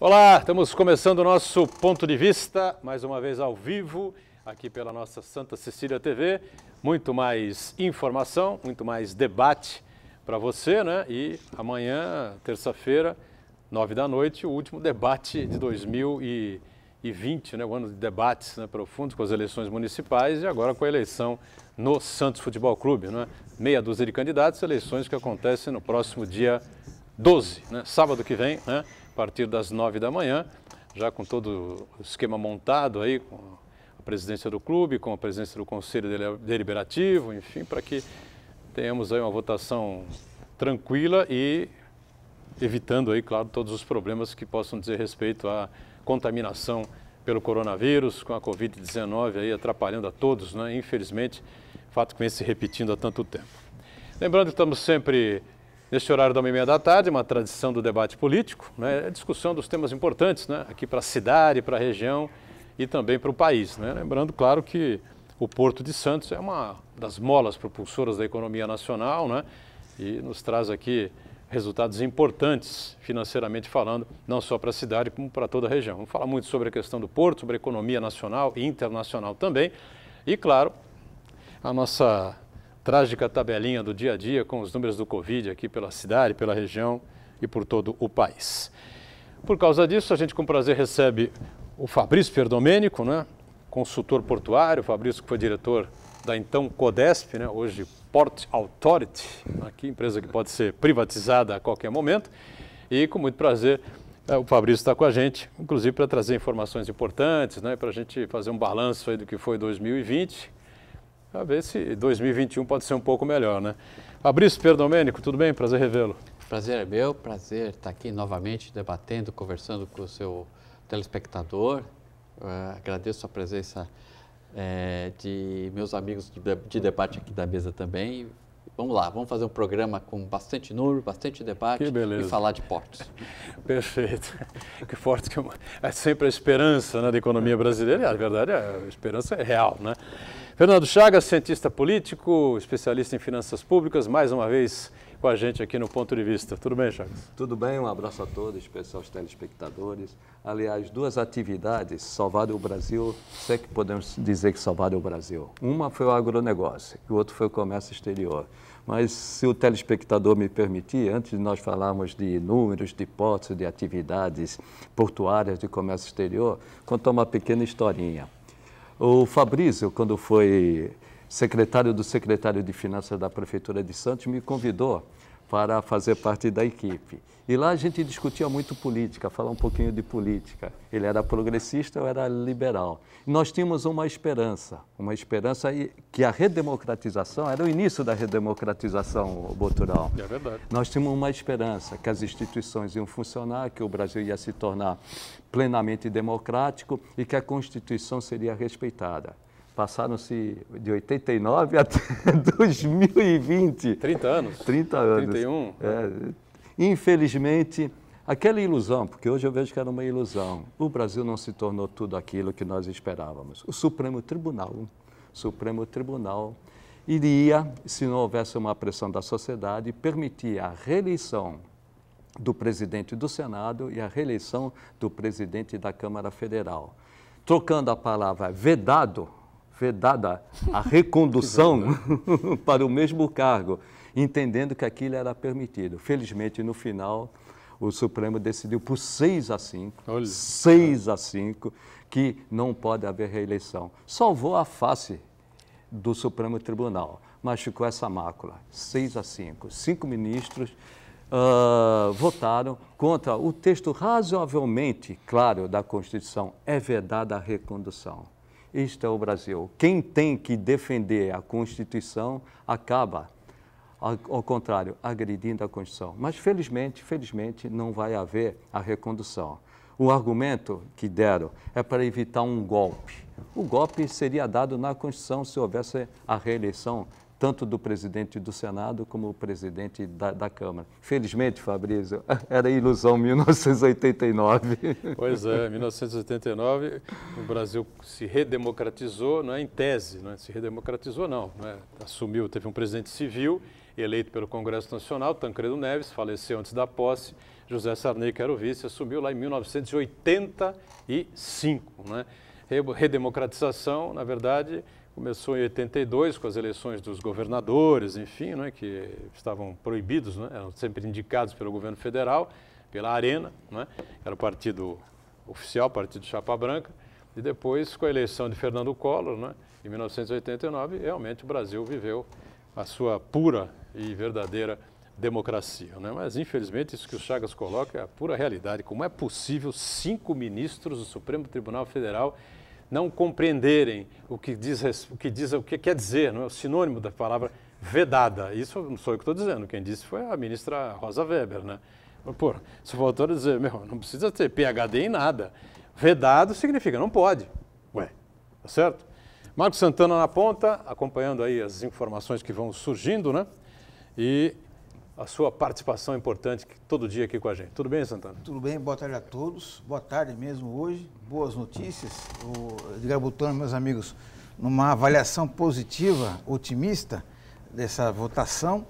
Olá, estamos começando o nosso ponto de vista, mais uma vez ao vivo, aqui pela nossa Santa Cecília TV. Muito mais informação, muito mais debate para você, né? E amanhã, terça-feira, nove da noite, o último debate de 2020, né? O ano de debates né? profundos com as eleições municipais e agora com a eleição no Santos Futebol Clube, né? Meia dúzia de candidatos, eleições que acontecem no próximo dia 12, né? Sábado que vem, né? partir das nove da manhã, já com todo o esquema montado aí, com a presidência do clube, com a presidência do Conselho Deliberativo, enfim, para que tenhamos aí uma votação tranquila e evitando aí, claro, todos os problemas que possam dizer respeito à contaminação pelo coronavírus, com a Covid-19 aí atrapalhando a todos, né? infelizmente, fato que vem se repetindo há tanto tempo. Lembrando que estamos sempre Neste horário da uma e meia da tarde, uma tradição do debate político, né, a é discussão dos temas importantes né, aqui para a cidade, para a região e também para o país. Né? Lembrando, claro, que o Porto de Santos é uma das molas propulsoras da economia nacional né, e nos traz aqui resultados importantes financeiramente falando, não só para a cidade, como para toda a região. Vamos falar muito sobre a questão do Porto, sobre a economia nacional e internacional também. E, claro, a nossa trágica tabelinha do dia a dia com os números do Covid aqui pela cidade, pela região e por todo o país. Por causa disso, a gente com prazer recebe o Fabrício Perdomênico, né? consultor portuário, Fabrício que foi diretor da então Codesp, né? hoje Port Authority, aqui empresa que pode ser privatizada a qualquer momento. E com muito prazer é, o Fabrício está com a gente, inclusive para trazer informações importantes, né? para a gente fazer um balanço aí do que foi 2020, a ver se 2021 pode ser um pouco melhor, né? Fabrício Perdomênico, tudo bem? Prazer revê-lo. Prazer é meu, prazer estar aqui novamente debatendo, conversando com o seu telespectador. Eh, agradeço a presença eh, de meus amigos de, de debate aqui da mesa também. Vamos lá, vamos fazer um programa com bastante número, bastante debate e falar de portos. Perfeito. Que forte que é sempre a esperança né, da economia brasileira, e a verdade é a esperança é real. Né? Fernando Chagas, cientista político, especialista em finanças públicas, mais uma vez com a gente aqui no Ponto de Vista. Tudo bem, Chagas? Tudo bem, um abraço a todos, especial aos telespectadores. Aliás, duas atividades salvaram o Brasil, se é que podemos dizer que salvaram o Brasil. Uma foi o agronegócio e o outro foi o comércio exterior. Mas se o telespectador me permitir, antes de nós falarmos de números, de hipóteses, de atividades portuárias de comércio exterior, contar uma pequena historinha. O Fabrício, quando foi secretário do secretário de Finanças da Prefeitura de Santos, me convidou para fazer parte da equipe. E lá a gente discutia muito política, falar um pouquinho de política. Ele era progressista, eu era liberal. Nós tínhamos uma esperança, uma esperança que a redemocratização, era o início da redemocratização, Botural. É verdade. Nós tínhamos uma esperança que as instituições iam funcionar, que o Brasil ia se tornar plenamente democrático e que a Constituição seria respeitada passaram-se de 89 até 2020. 30 anos. 30 anos. 31. É, infelizmente, aquela ilusão, porque hoje eu vejo que era uma ilusão, o Brasil não se tornou tudo aquilo que nós esperávamos. O Supremo Tribunal, o Supremo Tribunal iria, se não houvesse uma pressão da sociedade, permitir a reeleição do presidente do Senado e a reeleição do presidente da Câmara Federal. Trocando a palavra vedado vedada a recondução para o mesmo cargo, entendendo que aquilo era permitido. Felizmente, no final, o Supremo decidiu por 6 a 5, 6 a 5, que não pode haver reeleição. Salvou a face do Supremo Tribunal, mas ficou essa mácula, 6 a 5. Cinco ministros uh, votaram contra o texto razoavelmente claro da Constituição, é vedada a recondução. Isto é o Brasil. Quem tem que defender a Constituição acaba, ao contrário, agredindo a Constituição. Mas, felizmente, felizmente, não vai haver a recondução. O argumento que deram é para evitar um golpe. O golpe seria dado na Constituição se houvesse a reeleição tanto do presidente do Senado como o presidente da, da Câmara. Felizmente, Fabrício, era ilusão 1989. Pois é, 1989 o Brasil se redemocratizou, não é em tese, não é? se redemocratizou não, não é? assumiu, teve um presidente civil eleito pelo Congresso Nacional, Tancredo Neves, faleceu antes da posse, José Sarney, que era o vice, assumiu lá em 1985, né? Redemocratização, na verdade, Começou em 82 com as eleições dos governadores, enfim, né, que estavam proibidos, né, eram sempre indicados pelo governo federal, pela Arena, né, era o partido oficial, partido Chapa Branca, e depois com a eleição de Fernando Collor, né, em 1989, realmente o Brasil viveu a sua pura e verdadeira democracia. Né? Mas, infelizmente, isso que o Chagas coloca é a pura realidade. Como é possível cinco ministros do Supremo Tribunal Federal não compreenderem o que diz o que, diz, o que quer dizer, não é o sinônimo da palavra vedada. Isso não sou eu que estou dizendo, quem disse foi a ministra Rosa Weber, né? Pô, se o autor dizer, meu, não precisa ter PHD em nada. Vedado significa não pode. Ué, tá certo? Marcos Santana na ponta, acompanhando aí as informações que vão surgindo, né? E a sua participação importante todo dia aqui com a gente. Tudo bem, Santana? Tudo bem, boa tarde a todos. Boa tarde mesmo hoje. Boas notícias. O Edgar Butano, meus amigos, numa avaliação positiva, otimista dessa votação,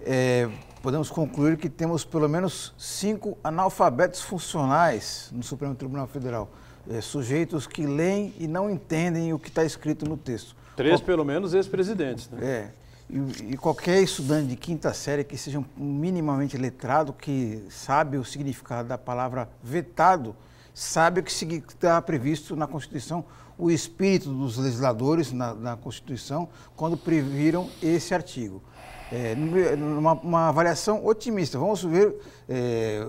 é, podemos concluir que temos pelo menos cinco analfabetos funcionais no Supremo Tribunal Federal. É, sujeitos que leem e não entendem o que está escrito no texto. Três, pelo menos, ex-presidentes, né? É. E, qualquer estudante de quinta série que seja minimamente letrado, que sabe o significado da palavra vetado, sabe o que está previsto na Constituição, o espírito dos legisladores na, na Constituição, quando previram esse artigo. É, numa, uma avaliação otimista, vamos ver, é,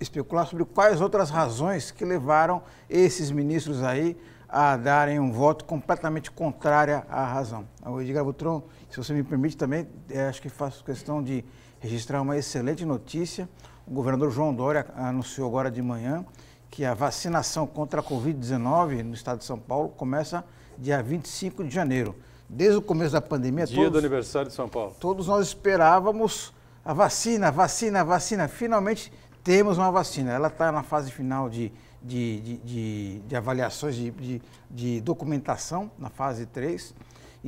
especular sobre quais outras razões que levaram esses ministros aí a darem um voto completamente contrário à razão. O Edgar Butron se você me permite também, é, acho que faço questão de registrar uma excelente notícia. O governador João Dória anunciou agora de manhã que a vacinação contra a Covid-19 no estado de São Paulo começa dia 25 de janeiro. Desde o começo da pandemia... Dia todos, do aniversário de São Paulo. Todos nós esperávamos a vacina, vacina, vacina. Finalmente temos uma vacina. Ela está na fase final de, de, de, de avaliações, de, de documentação, na fase 3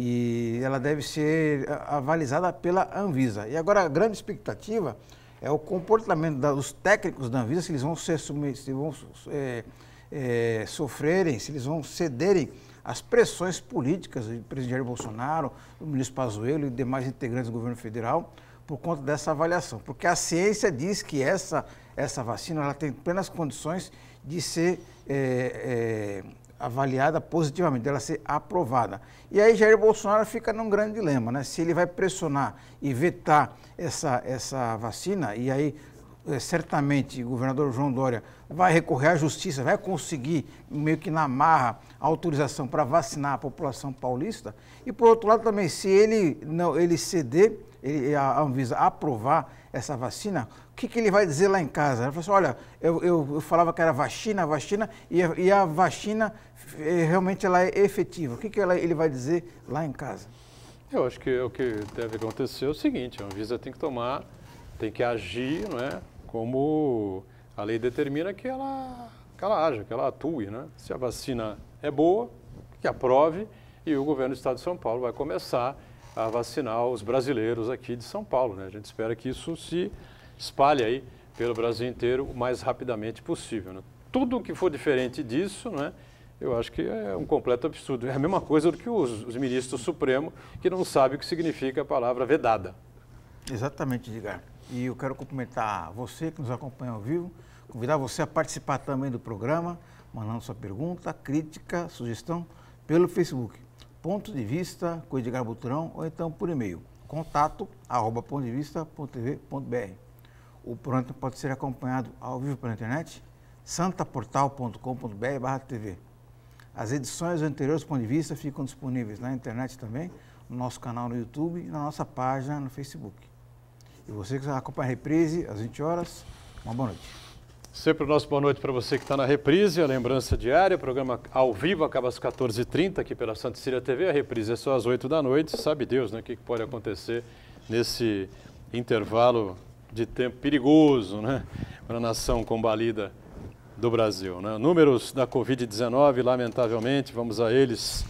e ela deve ser avalizada pela Anvisa. E agora a grande expectativa é o comportamento dos técnicos da Anvisa, se eles vão, ser, se vão é, é, sofrerem, se eles vão cederem às pressões políticas do presidente Jair Bolsonaro, do ministro Pazuello e demais integrantes do governo federal por conta dessa avaliação. Porque a ciência diz que essa, essa vacina ela tem plenas condições de ser é, é avaliada positivamente, ela ser aprovada. E aí Jair Bolsonaro fica num grande dilema, né? Se ele vai pressionar e vetar essa, essa vacina, e aí eh, certamente o governador João Dória vai recorrer à justiça, vai conseguir meio que na marra a autorização para vacinar a população paulista. E por outro lado também, se ele não ele ceder, ele, a Anvisa aprovar essa vacina, o que, que ele vai dizer lá em casa? Ele fala assim, olha, eu, eu, eu falava que era vacina, vacina, e, e a vacina é, realmente ela é efetiva? O que, que ela, ele vai dizer lá em casa? Eu acho que o que deve acontecer é o seguinte, a Anvisa tem que tomar, tem que agir não é? como a lei determina que ela, que ela haja, que ela atue. Né? Se a vacina é boa, que aprove, e o governo do Estado de São Paulo vai começar a vacinar os brasileiros aqui de São Paulo. Né? A gente espera que isso se espalhe aí pelo Brasil inteiro o mais rapidamente possível. Né? Tudo que for diferente disso, né, eu acho que é um completo absurdo. É a mesma coisa do que os, os ministros do Supremo, que não sabem o que significa a palavra vedada. Exatamente, Edgar. E eu quero cumprimentar você que nos acompanha ao vivo, convidar você a participar também do programa, mandando sua pergunta, crítica, sugestão pelo Facebook. Ponto de vista com Edgar Buturão ou então por e-mail contato arroba pontodevista.tv.br. O programa pode ser acompanhado ao vivo pela internet santaportal.com.br barra TV. As edições anteriores do ponto de vista ficam disponíveis na internet também, no nosso canal no YouTube e na nossa página no Facebook. E você que acompanha a reprise às 20 horas, uma boa noite. Sempre o nosso boa noite para você que está na reprise, a lembrança diária, o programa ao vivo acaba às 14h30 aqui pela Santa Cília TV, a reprise é só às 8 da noite, sabe Deus né, o que pode acontecer nesse intervalo de tempo perigoso, né, para a nação combalida do Brasil. Né? Números da Covid-19, lamentavelmente, vamos a eles.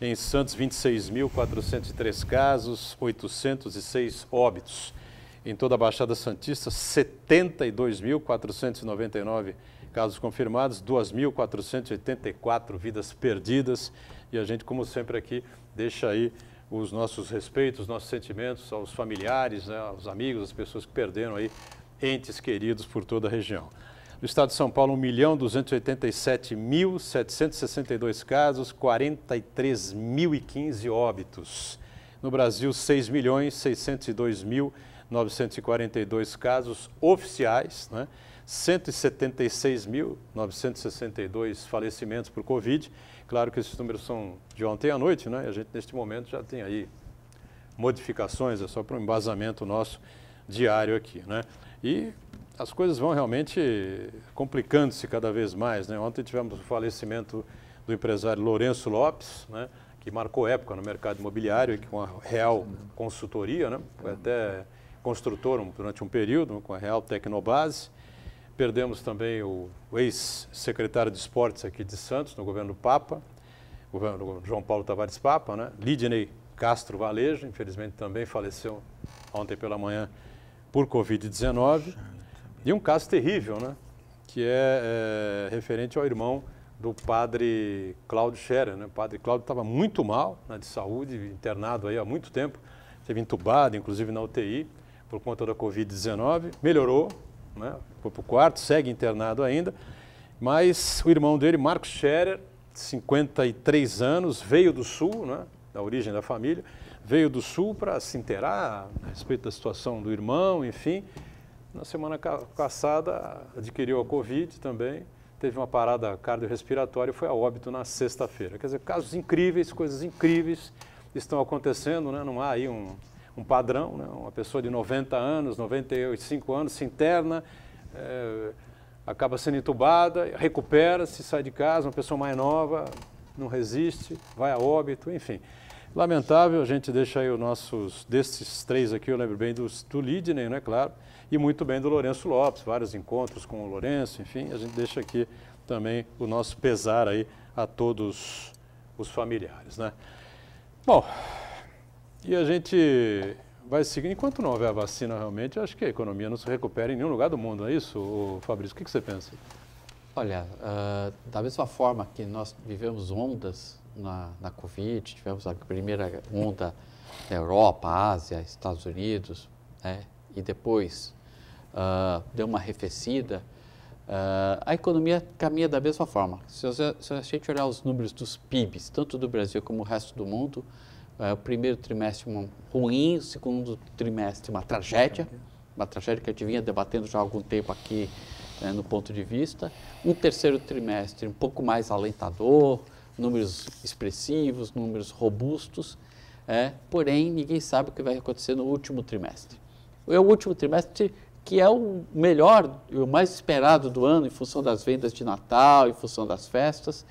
Em Santos, 26.403 casos, 806 óbitos. Em toda a Baixada Santista, 72.499 casos confirmados, 2.484 vidas perdidas. E a gente, como sempre aqui, deixa aí os nossos respeitos, nossos sentimentos aos familiares, né, aos amigos, às pessoas que perderam aí entes queridos por toda a região. No estado de São Paulo, 1.287.762 casos, 43.015 óbitos. No Brasil, 6.602.942 casos oficiais, né? 176.962 falecimentos por Covid. Claro que esses números são de ontem à noite, né? A gente, neste momento, já tem aí modificações, é só para um embasamento nosso diário aqui, né? E as coisas vão realmente complicando-se cada vez mais. Né? Ontem tivemos o falecimento do empresário Lourenço Lopes, né? que marcou época no mercado imobiliário, que com a Real Consultoria, né? foi até construtor durante um período, com a Real Tecnobase. Perdemos também o ex-secretário de esportes aqui de Santos, no governo do Papa, governo João Paulo Tavares Papa, né? Lidney Castro Valejo, infelizmente também faleceu ontem pela manhã por Covid-19 de um caso terrível, né? Que é, é referente ao irmão do padre Cláudio Scherer. Né? O padre Cláudio estava muito mal né, de saúde, internado aí há muito tempo, teve entubado, inclusive na UTI, por conta da Covid-19. Melhorou, né? foi para o quarto, segue internado ainda. Mas o irmão dele, Marcos Scherer, 53 anos, veio do Sul, né? da origem da família, veio do Sul para se inteirar a respeito da situação do irmão, enfim. Na semana passada adquiriu a Covid também, teve uma parada cardiorrespiratória e foi a óbito na sexta-feira. Quer dizer, casos incríveis, coisas incríveis estão acontecendo, né? não há aí um, um padrão. Né? Uma pessoa de 90 anos, 95 anos se interna, é, acaba sendo entubada, recupera-se, sai de casa, uma pessoa mais nova não resiste, vai a óbito, enfim. Lamentável, a gente deixa aí os nossos, desses três aqui, eu lembro bem dos, do Lidney, não é claro? e muito bem do Lourenço Lopes, vários encontros com o Lourenço, enfim, a gente deixa aqui também o nosso pesar aí a todos os familiares, né? Bom, e a gente vai seguir, enquanto não houver a vacina realmente, acho que a economia não se recupera em nenhum lugar do mundo, não é isso, Fabrício? O que, que você pensa? Olha, uh, da mesma forma que nós vivemos ondas na, na Covid, tivemos a primeira onda na Europa, Ásia, Estados Unidos, né? e depois uh, deu uma arrefecida, uh, a economia caminha da mesma forma. Se, você, se a gente olhar os números dos PIBs, tanto do Brasil como o resto do mundo, uh, o primeiro trimestre um ruim, o segundo trimestre uma tragédia, uma tragédia que a gente vinha debatendo já há algum tempo aqui né, no ponto de vista. Um terceiro trimestre um pouco mais alentador, números expressivos, números robustos, é, porém ninguém sabe o que vai acontecer no último trimestre. O último trimestre que é o melhor e o mais esperado do ano em função das vendas de Natal, em função das festas.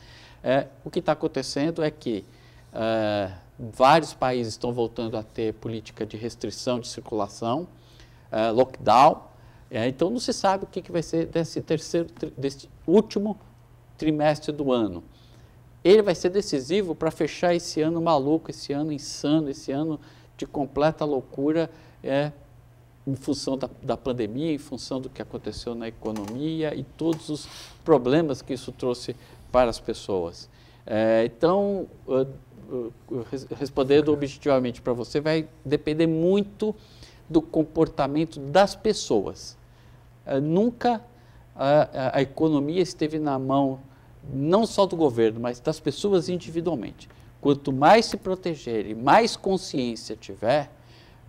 É, o que está acontecendo é que é, vários países estão voltando a ter política de restrição de circulação, é, lockdown. É, então não se sabe o que, que vai ser desse terceiro, desse último trimestre do ano. Ele vai ser decisivo para fechar esse ano maluco, esse ano insano, esse ano de completa loucura é, em função da, da, pandemia, em função do que aconteceu na economia e todos os problemas que isso trouxe para as pessoas. É, então, respondendo objetivamente para você, vai depender muito do comportamento das pessoas. É, nunca a, a economia esteve na mão não só do governo, mas das pessoas individualmente. Quanto mais se protegerem, mais consciência tiver,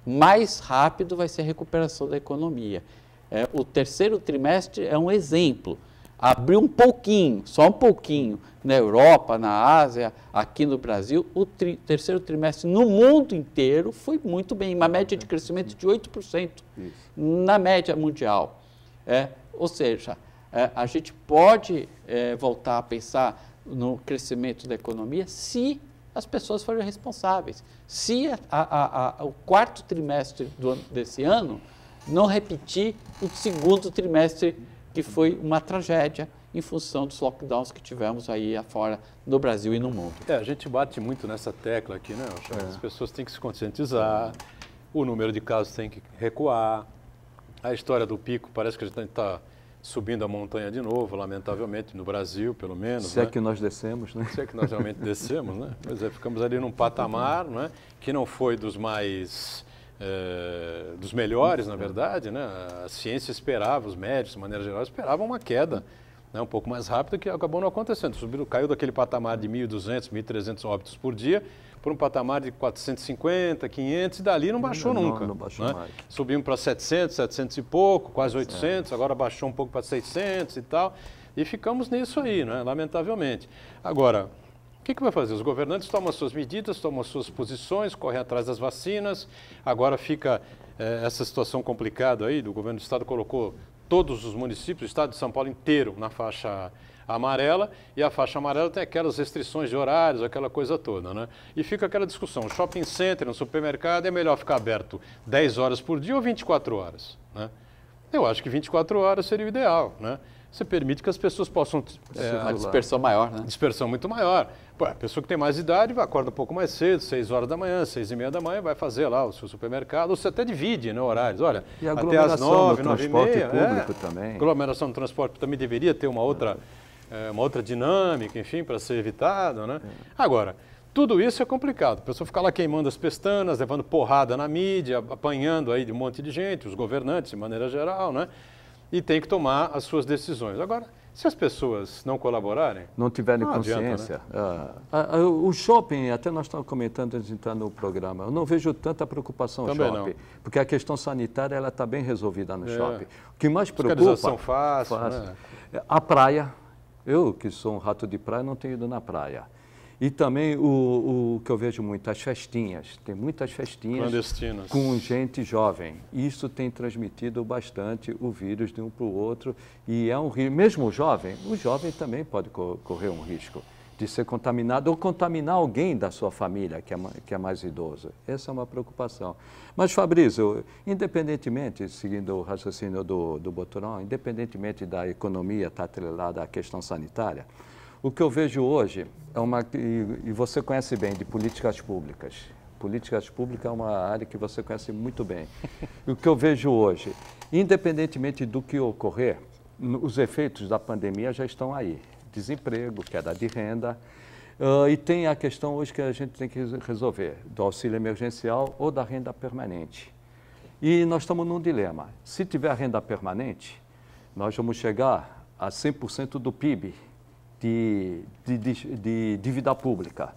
mais rápido vai ser a recuperação da economia. É, o terceiro trimestre é um exemplo. Abriu um pouquinho, só um pouquinho, na Europa, na Ásia, aqui no Brasil. O tri terceiro trimestre no mundo inteiro foi muito bem, uma média de crescimento de 8% Isso. na média mundial. É, ou seja, é, a gente pode é, voltar a pensar no crescimento da economia se as pessoas foram responsáveis. Se a, a, a, o quarto trimestre do, desse ano não repetir o segundo trimestre, que foi uma tragédia em função dos lockdowns que tivemos aí afora no Brasil e no mundo. É, a gente bate muito nessa tecla aqui, né? É. As pessoas têm que se conscientizar, o número de casos tem que recuar, a história do pico parece que a gente está subindo a montanha de novo, lamentavelmente, no Brasil, pelo menos. Se é né? é que nós descemos, né? Se é que nós realmente descemos, né? Pois é, ficamos ali num patamar né? que não foi dos mais. É, dos melhores, na uhum. verdade, né? A ciência esperava, os médicos, de maneira geral, esperavam uma queda né? um pouco mais rápida, que acabou não acontecendo. Subiu, caiu daquele patamar de 1.200, 1.300 óbitos por dia para um patamar de 450, 500 e dali não baixou não, nunca. Não, não baixou né? mais. Subimos para 700, 700 e pouco, quase 800, agora baixou um pouco para 600 e tal. E ficamos nisso aí, né? lamentavelmente. Agora, o que, que, vai fazer? Os governantes tomam suas medidas, tomam suas posições, correm atrás das vacinas. Agora fica eh, essa situação complicada aí, do governo do estado colocou todos os municípios, o estado de São Paulo inteiro na faixa amarela, e a faixa amarela tem aquelas restrições de horários, aquela coisa toda, né? E fica aquela discussão, shopping center, no supermercado, é melhor ficar aberto 10 horas por dia ou 24 horas, né? Eu acho que 24 horas seria o ideal, né? Você permite que as pessoas possam... É, dispersão maior, né? Dispersão muito maior. Pô, a pessoa que tem mais idade vai acorda um pouco mais cedo, 6 horas da manhã, 6 e meia da manhã, vai fazer lá o seu supermercado. Ou você até divide né, horários. Olha, até as 9, 9 e meia. Aglomeração do transporte público é, também. Aglomeração do transporte também deveria ter uma outra... É é, uma outra dinâmica, enfim, para ser evitado, né? Agora, tudo isso é complicado. A pessoa fica lá queimando as pestanas, levando porrada na mídia, apanhando aí de um monte de gente, os governantes de maneira geral, né? E tem que tomar as suas decisões. Agora, se as pessoas não colaborarem. Não tiverem não consciência. Adianta, né? Ah. Ah, ah, o shopping, até nós estávamos comentando antes de entrar no programa, eu não vejo tanta preocupação no shopping. Não. Porque a questão sanitária ela está bem resolvida no é. shopping. O que mais preocupa. Fiscalização fácil. fácil. Né? É a praia. Eu, que sou um rato de praia, não tenho ido na praia. E também o, o que eu vejo muito, as festinhas. Tem muitas festinhas Clandestinas. com gente jovem. Isso tem transmitido bastante o vírus de um para o outro. E é um risco. Mesmo o jovem, o jovem também pode correr um risco de ser contaminado ou contaminar alguém da sua família que é, que é mais idoso. Essa é uma preocupação. Mas, Fabrício, independentemente, seguindo o raciocínio do, do Boturão, independentemente da economia estar atrelada à questão sanitária, o que eu vejo hoje é uma. E, e você conhece bem de políticas públicas. Políticas públicas é uma área que você conhece muito bem. o que eu vejo hoje, independentemente do que ocorrer, os efeitos da pandemia já estão aí desemprego, queda de renda. Uh, e tem a questão hoje que a gente tem que resolver, do auxílio emergencial ou da renda permanente. E nós estamos num dilema. Se tiver renda permanente, nós vamos chegar a 100% do PIB de, de, de, de dívida pública.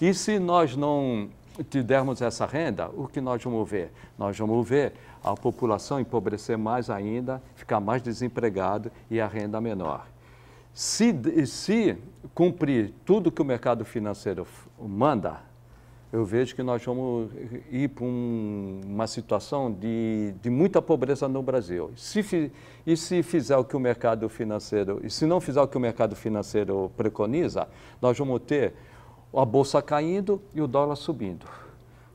E se nós não tivermos essa renda, o que nós vamos ver? Nós vamos ver a população empobrecer mais ainda, ficar mais desempregado e a renda menor. Se, se cumprir tudo que o mercado financeiro manda, eu vejo que nós vamos ir para um, uma situação de, de muita pobreza no Brasil. Se, e se fizer o que o mercado financeiro, e se não fizer o que o mercado financeiro preconiza, nós vamos ter a bolsa caindo e o dólar subindo.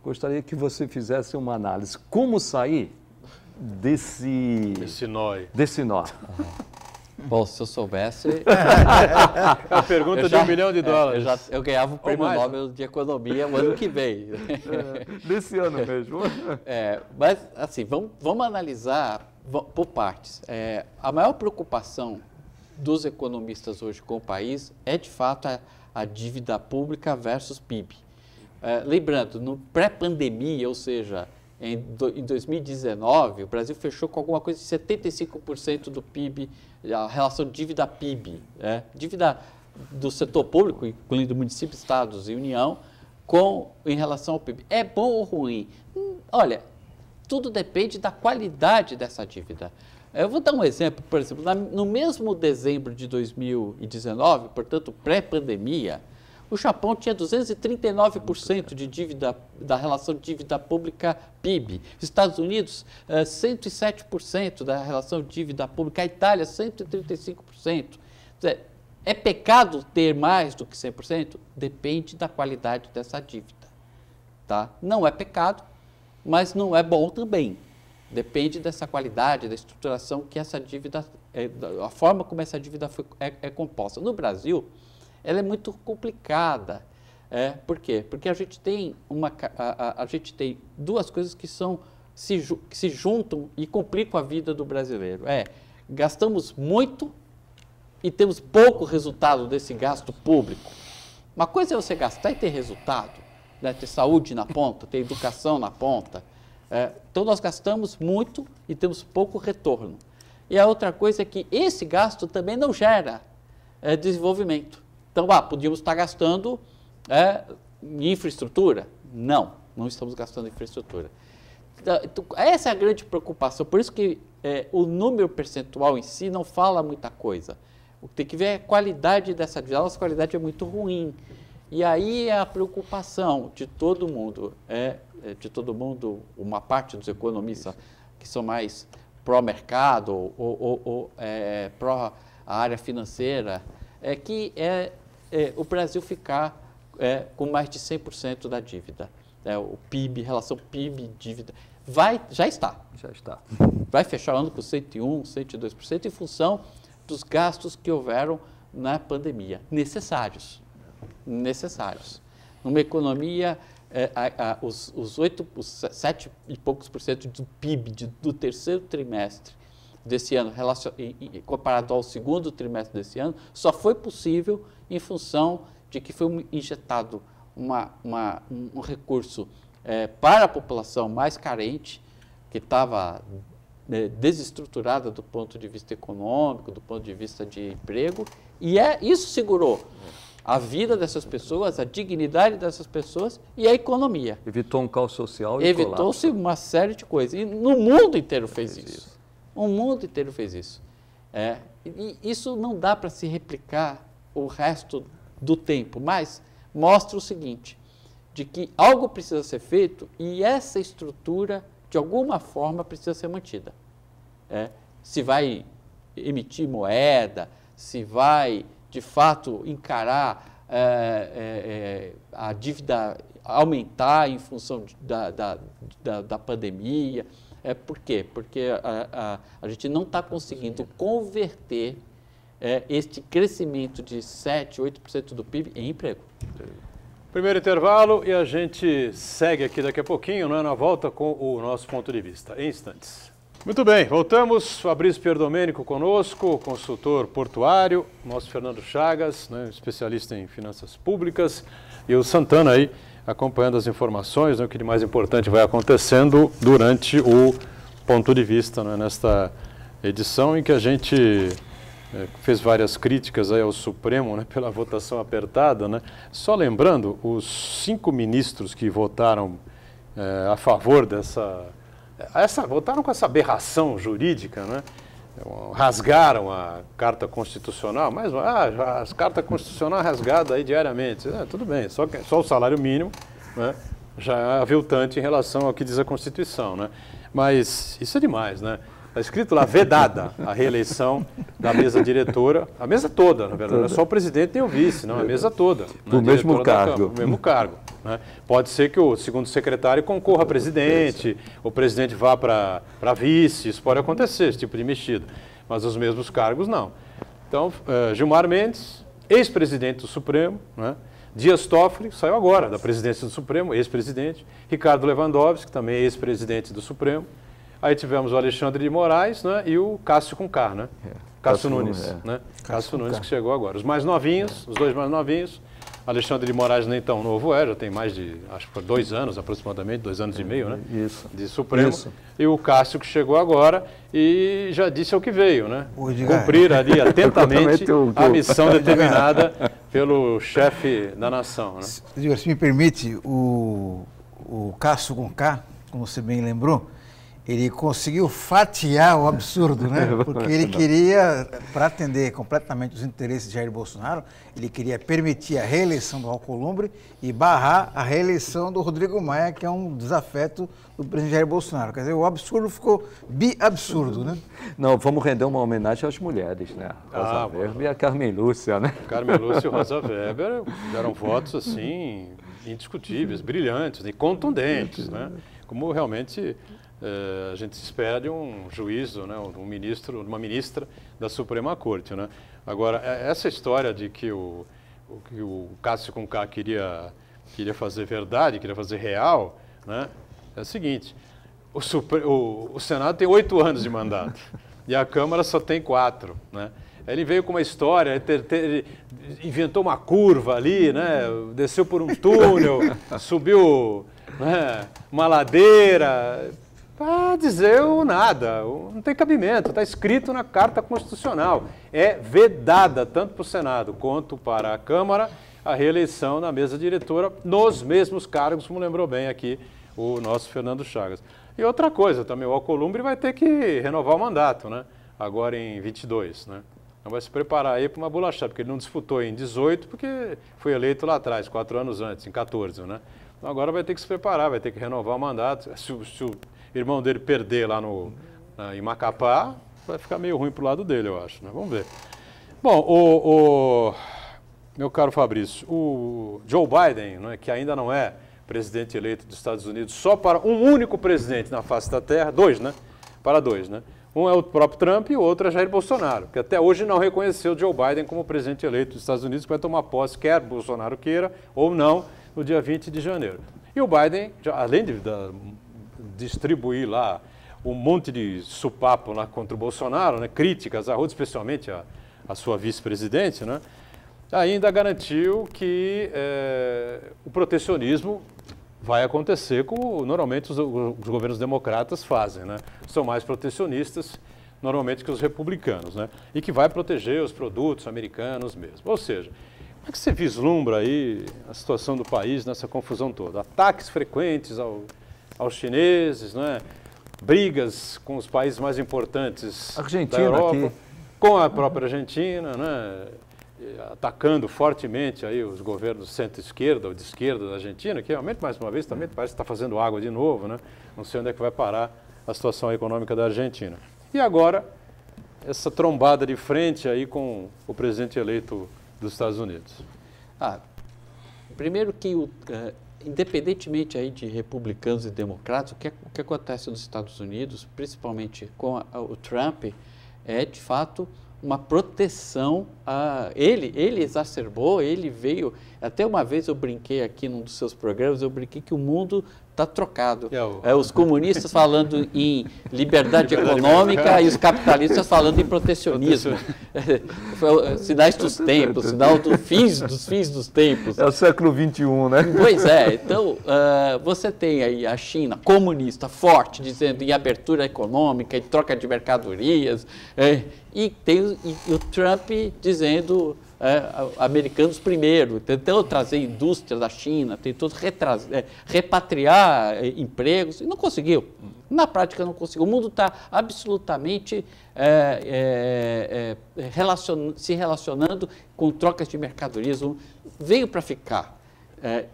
Gostaria que você fizesse uma análise. Como sair desse. Desse nó. Desse nó. Bom, se eu soubesse. a pergunta eu de já, um milhão de é, dólares. É, eu, já, eu, ganhava o prêmio Nobel né? de Economia o ano que vem. É, nesse ano mesmo. É, mas, assim, vamos, vamos analisar por partes. É, a maior preocupação dos economistas hoje com o país é, de fato, a, a dívida pública versus PIB. É, lembrando, no pré-pandemia, ou seja, em, do, em 2019, o Brasil fechou com alguma coisa de 75% do PIB a relação dívida-PIB, é, né? dívida do setor público, incluindo municípios, estados e União, com em relação ao PIB. É bom ou ruim? olha, tudo depende da qualidade dessa dívida. Eu vou dar um exemplo, por exemplo, no mesmo dezembro de 2019, portanto pré-pandemia, o Japão tinha 239% de dívida, da relação dívida pública PIB. Estados Unidos, 107% eh, da relação dívida pública. A Itália, 135%. É pecado ter mais do que 100%? Depende da qualidade dessa dívida. Tá? Não é pecado, mas não é bom também. Depende dessa qualidade, da estruturação que essa dívida, eh, a forma como essa dívida foi, é, é composta. No Brasil, ela é muito complicada. É, por quê? Porque a gente tem uma a, a, a gente tem duas coisas que são se, que se juntam e complicam a vida do brasileiro. É, gastamos muito e temos pouco resultado desse gasto público. Uma coisa é você gastar e ter resultado, né? ter saúde na ponta, ter educação na ponta. É, então nós gastamos muito e temos pouco retorno. E a outra coisa é que esse gasto também não gera é, desenvolvimento. Então, ah, podíamos estar gastando é, em infraestrutura? Não, não estamos gastando em infraestrutura. Então, então, essa é a grande preocupação. Por isso que é, o número percentual em si não fala muita coisa. O que tem que ver é a qualidade dessa a nossa qualidade é muito ruim. E aí é a preocupação de todo mundo, é, é, de todo mundo, uma parte dos economistas que são mais pró-mercado ou, ou, ou é, pró-área financeira, é que é, é, o Brasil ficar é, com mais de 100% da dívida. É, o PIB, relação PIB-dívida, vai, já está. Já está. Vai fechar o ano com 101%, 102% em função dos gastos que houveram na pandemia, necessários, necessários. Numa economia, é, a, a, os, os 8, 7 e poucos por cento do PIB de, do terceiro trimestre desse ano, comparado ao segundo trimestre desse ano, só foi possível em função de que foi injetado uma, uma, um recurso é, para a população mais carente, que estava né, desestruturada do ponto de vista econômico, do ponto de vista de emprego, e é, isso segurou a vida dessas pessoas, a dignidade dessas pessoas e a economia. Evitou um caos social e Evitou-se uma série de coisas. E no mundo inteiro fez isso. O mundo inteiro fez isso. É, e isso não dá para se replicar o resto do tempo, mas mostra o seguinte, de que algo precisa ser feito e essa estrutura, de alguma forma, precisa ser mantida. É, se vai emitir moeda, se vai, de fato, encarar é, é, é a dívida aumentar em função da, da, da, da pandemia, é, por quê? Porque a, a, a gente não está conseguindo converter é, este crescimento de 7, 8% do PIB em emprego. Primeiro intervalo e a gente segue aqui daqui a pouquinho, não é? Na volta com o nosso ponto de vista. Em instantes. Muito bem, voltamos. Fabrício Perdomênico conosco, consultor portuário, nosso Fernando Chagas, né, especialista em finanças públicas, e o Santana aí acompanhando as informações, né, o que de mais importante vai acontecendo durante o ponto de vista né, nesta edição em que a gente é, fez várias críticas aí ao Supremo né, pela votação apertada. Né? Só lembrando, os cinco ministros que votaram é, a favor dessa... Essa, votaram com essa aberração jurídica, né? É rasgaram a carta constitucional, mas ah, as cartas constitucionais rasgadas aí diariamente. É, tudo bem, só, só o salário mínimo né, já é aviltante em relação ao que diz a Constituição. Né? Mas isso é demais, né? Está escrito lá, vedada a reeleição da mesa diretora, a mesa toda, na verdade, não é só o presidente e o vice, não, a mesa toda. Do né, mesmo cargo. do mesmo cargo. Né? Pode ser que o segundo secretário concorra a presidente, o presidente vá para vice, isso pode acontecer, esse tipo de mexida. Mas os mesmos cargos, não. Então, eh, Gilmar Mendes, ex-presidente do Supremo, né? Dias Toffoli saiu agora da presidência do Supremo, ex-presidente. Ricardo Lewandowski, também ex-presidente do Supremo. Aí tivemos o Alexandre de Moraes né, e o Cássio K, né? É. Cássio, Nunes, é. né? Cássio, Cássio Nunes que chegou agora. Os mais novinhos, é. os dois mais novinhos. Alexandre de Moraes nem tão novo é, já tem mais de, acho que dois anos aproximadamente, dois anos e meio, né? É, isso. De Supremo. Isso. E o Cássio que chegou agora e já disse ao que veio, né? Cumprir ali atentamente a missão determinada pelo chefe da nação. Né? Se, se me permite, o, o Cássio Conká, como você bem lembrou, ele conseguiu fatiar o absurdo, né? É Porque é ele queria, para atender completamente os interesses de Jair Bolsonaro, ele queria permitir a reeleição do Alcolumbre e barrar a reeleição do Rodrigo Maia, que é um desafeto do presidente Jair Bolsonaro. Quer dizer, o absurdo ficou bi-absurdo, né? Não, vamos render uma homenagem às mulheres, né? Ah, Rosa ah, Weber e a Carmen Lúcia, né? Carmen Lúcia e Rosa Weber deram votos, assim, indiscutíveis, brilhantes e contundentes, né? Como realmente eh, a gente espera de um juízo, né, um ministro, uma ministra da Suprema Corte. Né? Agora, é, essa história de que o, o, que o Cássio Conká queria, queria fazer verdade, queria fazer real, né, é o seguinte, o, Supre, o, o Senado tem oito anos de mandato e a Câmara só tem quatro. Né? Ele veio com uma história, ele inventou uma curva ali, né? desceu por um túnel, subiu né? uma ladeira, para dizer o nada, não tem cabimento, está escrito na Carta Constitucional. É vedada, tanto para o Senado quanto para a Câmara, a reeleição na mesa diretora nos mesmos cargos, como lembrou bem aqui o nosso Fernando Chagas. E outra coisa também, o Alcolumbre vai ter que renovar o mandato, né? agora em 22. Né? Então vai se preparar aí para uma bolachada, porque ele não disputou em 18, porque foi eleito lá atrás, quatro anos antes, em 14. Né? Então agora vai ter que se preparar, vai ter que renovar o mandato. Se, se o irmão dele perder lá no, na, em Macapá, vai ficar meio ruim pro lado dele, eu acho. Né? Vamos ver. Bom, o, o, meu caro Fabrício, o Joe Biden, né, que ainda não é presidente eleito dos Estados Unidos, só para um único presidente na face da Terra, dois, né? Para dois, né? Um é o próprio Trump e o outro é Jair Bolsonaro, que até hoje não reconheceu Joe Biden como presidente eleito dos Estados Unidos, que vai tomar posse, quer Bolsonaro queira ou não, no dia 20 de janeiro. E o Biden, além de, da distribuir lá um monte de supapo lá contra o Bolsonaro, né? críticas a Rhodes, especialmente a, a sua vice-presidente, né? ainda garantiu que é, o protecionismo vai acontecer como normalmente os, os, governos democratas fazem. Né? São mais protecionistas normalmente que os republicanos, né? e que vai proteger os produtos americanos mesmo. Ou seja, como é que você vislumbra aí a situação do país nessa confusão toda? Ataques frequentes ao aos chineses, né? brigas com os países mais importantes Argentina da Europa, aqui. com a própria Argentina, né? atacando fortemente aí os governos centro-esquerda ou de esquerda da Argentina, que realmente, mais uma vez, também parece que está fazendo água de novo, né? não sei onde é que vai parar a situação econômica da Argentina. E agora, essa trombada de frente aí com o presidente eleito dos Estados Unidos. Ah, primeiro que o, eh, independentemente aí de republicanos e democratas, o que, é, o que acontece nos Estados Unidos, principalmente com a, o Trump, é de fato uma proteção ah, ele, ele exacerbou, ele veio. Até uma vez eu brinquei aqui num dos seus programas, eu brinquei que o mundo está trocado. É, o... é, os comunistas falando em liberdade, liberdade econômica liberdade. e os capitalistas falando em protecionismo. Eh, sinais dos tempos, sinal fins, dos fins dos tempos. É o século XXI, né? Pois é. Então, uh, você tem aí a China comunista, forte, dizendo em abertura econômica, em troca de mercadorias, eh, e tem e, e o Trump dizendo dizendo é, americanos primeiro, tentando trazer indústria da China, tentou retras, é, repatriar é, empregos, e não conseguiu. Na prática, não conseguiu. O mundo está absolutamente é, é, é, relacion, se relacionando com trocas de mercadorias, veio para ficar.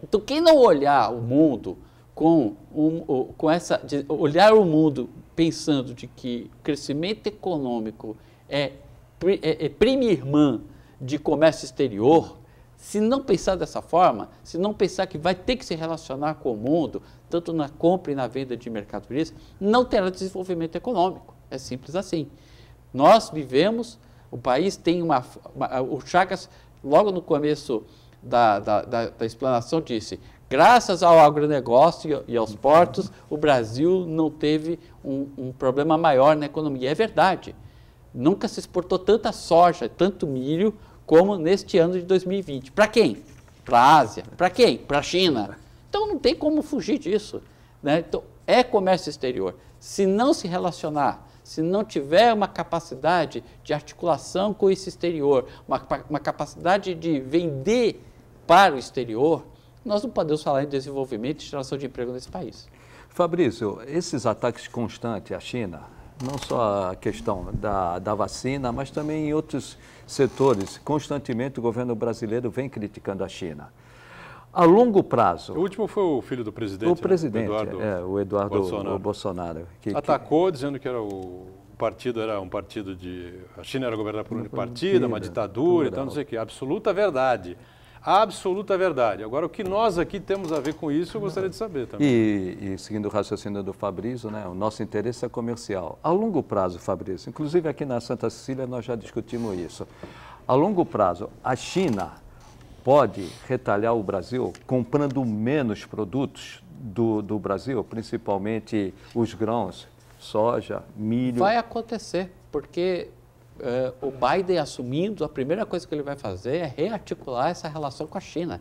então, quem não olhar o mundo com, um, com essa. olhar o mundo pensando de que o crescimento econômico é é, é, prima irmã de comércio exterior, se não pensar dessa forma, se não pensar que vai ter que se relacionar com o mundo, tanto na compra e na venda de mercadorias, não terá desenvolvimento econômico. É simples assim. Nós vivemos, o país tem uma. uma o Chagas, logo no começo da, da, da, da explanação, disse: graças ao agronegócio e aos portos, o Brasil não teve um, um problema maior na economia. É verdade. Nunca se exportou tanta soja, tanto milho, como neste ano de 2020. Para quem? Para a Ásia. Para quem? Para a China. Então não tem como fugir disso. Né? Então, é comércio exterior. Se não se relacionar, se não tiver uma capacidade de articulação com esse exterior, uma, uma capacidade de vender para o exterior, nós não podemos falar em desenvolvimento e geração de emprego nesse país. Fabrício, esses ataques constantes à China, não só a questão da, da vacina, mas também em outros setores. Constantemente o governo brasileiro vem criticando a China. A longo prazo. O último foi o filho do presidente. O né? presidente, né? Eduardo, é, o Eduardo Bolsonaro. O Bolsonaro que, Atacou que... dizendo que era o partido era um partido de. A China era governada por um partido, é uma ditadura e então, tal, não sei o quê. Absoluta verdade a absoluta verdade. Agora, o que nós aqui temos a ver com isso, eu gostaria de saber também. E, e seguindo o raciocínio do Fabrício, né, o nosso interesse é comercial. A longo prazo, Fabrício, inclusive aqui na Santa Cecília nós já discutimos isso. A longo prazo, a China pode retalhar o Brasil comprando menos produtos do, do Brasil, principalmente os grãos, soja, milho? Vai acontecer, porque eh, o Biden assumindo, a primeira coisa que ele vai fazer é rearticular essa relação com a China.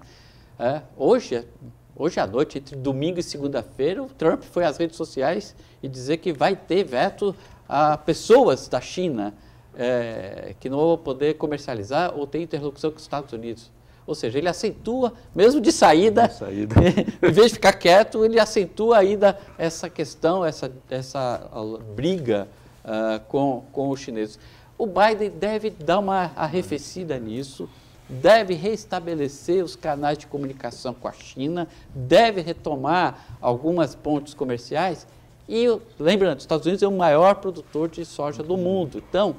Eh, hoje, hoje à noite, entre domingo e segunda-feira, o Trump foi às redes sociais e dizer que vai ter veto a pessoas da China eh, que não vão poder comercializar ou ter interlocução com os Estados Unidos. Ou seja, ele acentua, mesmo de saída, de saída. em vez de ficar quieto, ele acentua ainda essa questão, essa, essa ah, briga uh, com, com os chineses. O Biden deve dar uma arrefecida nisso, deve restabelecer os canais de comunicação com a China, deve retomar algumas pontes comerciais. E lembrando, os Estados Unidos é o maior produtor de soja do mundo. Então,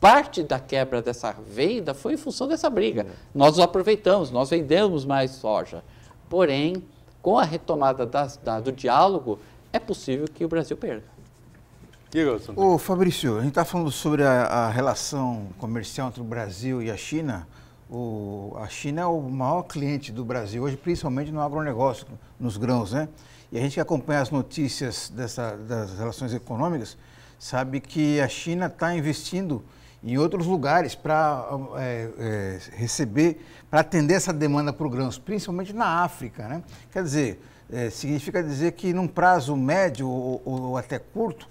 parte da quebra dessa venda foi em função dessa briga. Nós aproveitamos, nós vendemos mais soja. Porém, com a retomada das, da, do diálogo, é possível que o Brasil perca. Diga, Ô, Fabrício, a gente está falando sobre a, a, relação comercial entre o Brasil e a China. O, a China é o maior cliente do Brasil hoje, principalmente no agronegócio, nos grãos, né? E a gente que acompanha as notícias dessa, das relações econômicas sabe que a China está investindo em outros lugares para é, é, receber, para atender essa demanda por grãos, principalmente na África, né? Quer dizer, é, significa dizer que num prazo médio ou, ou até curto,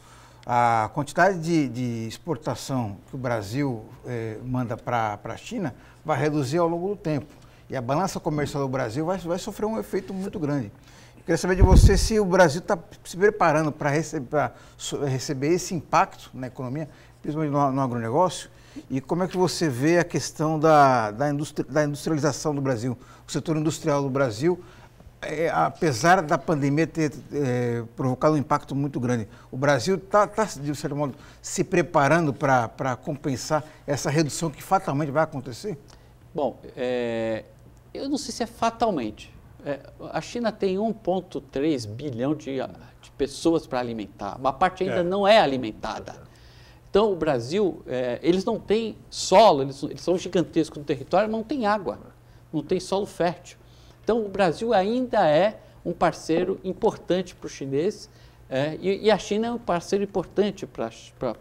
a quantidade de, de, exportação que o Brasil eh, manda para a China vai reduzir ao longo do tempo. E a balança comercial do Brasil vai, vai sofrer um efeito muito grande. Eu queria saber de você se o Brasil está se preparando para recebe, receber esse impacto na economia, principalmente no, no, agronegócio, e como é que você vê a questão da, da, industri, da industrialização do Brasil, o setor industrial do Brasil, é, apesar da pandemia ter é, provocado um impacto muito grande, o Brasil está, tá, de certo modo, se preparando para compensar essa redução que fatalmente vai acontecer? Bom, é, eu não sei se é fatalmente. É, a China tem 1,3 bilhão de, de pessoas para alimentar. Uma parte ainda é. não é alimentada. Então, o Brasil, é, eles não têm solo, eles, eles são gigantescos no território, mas não tem água, não tem solo fértil. Então, o Brasil ainda é um parceiro importante para o chinês é, e, e, a China é um parceiro importante para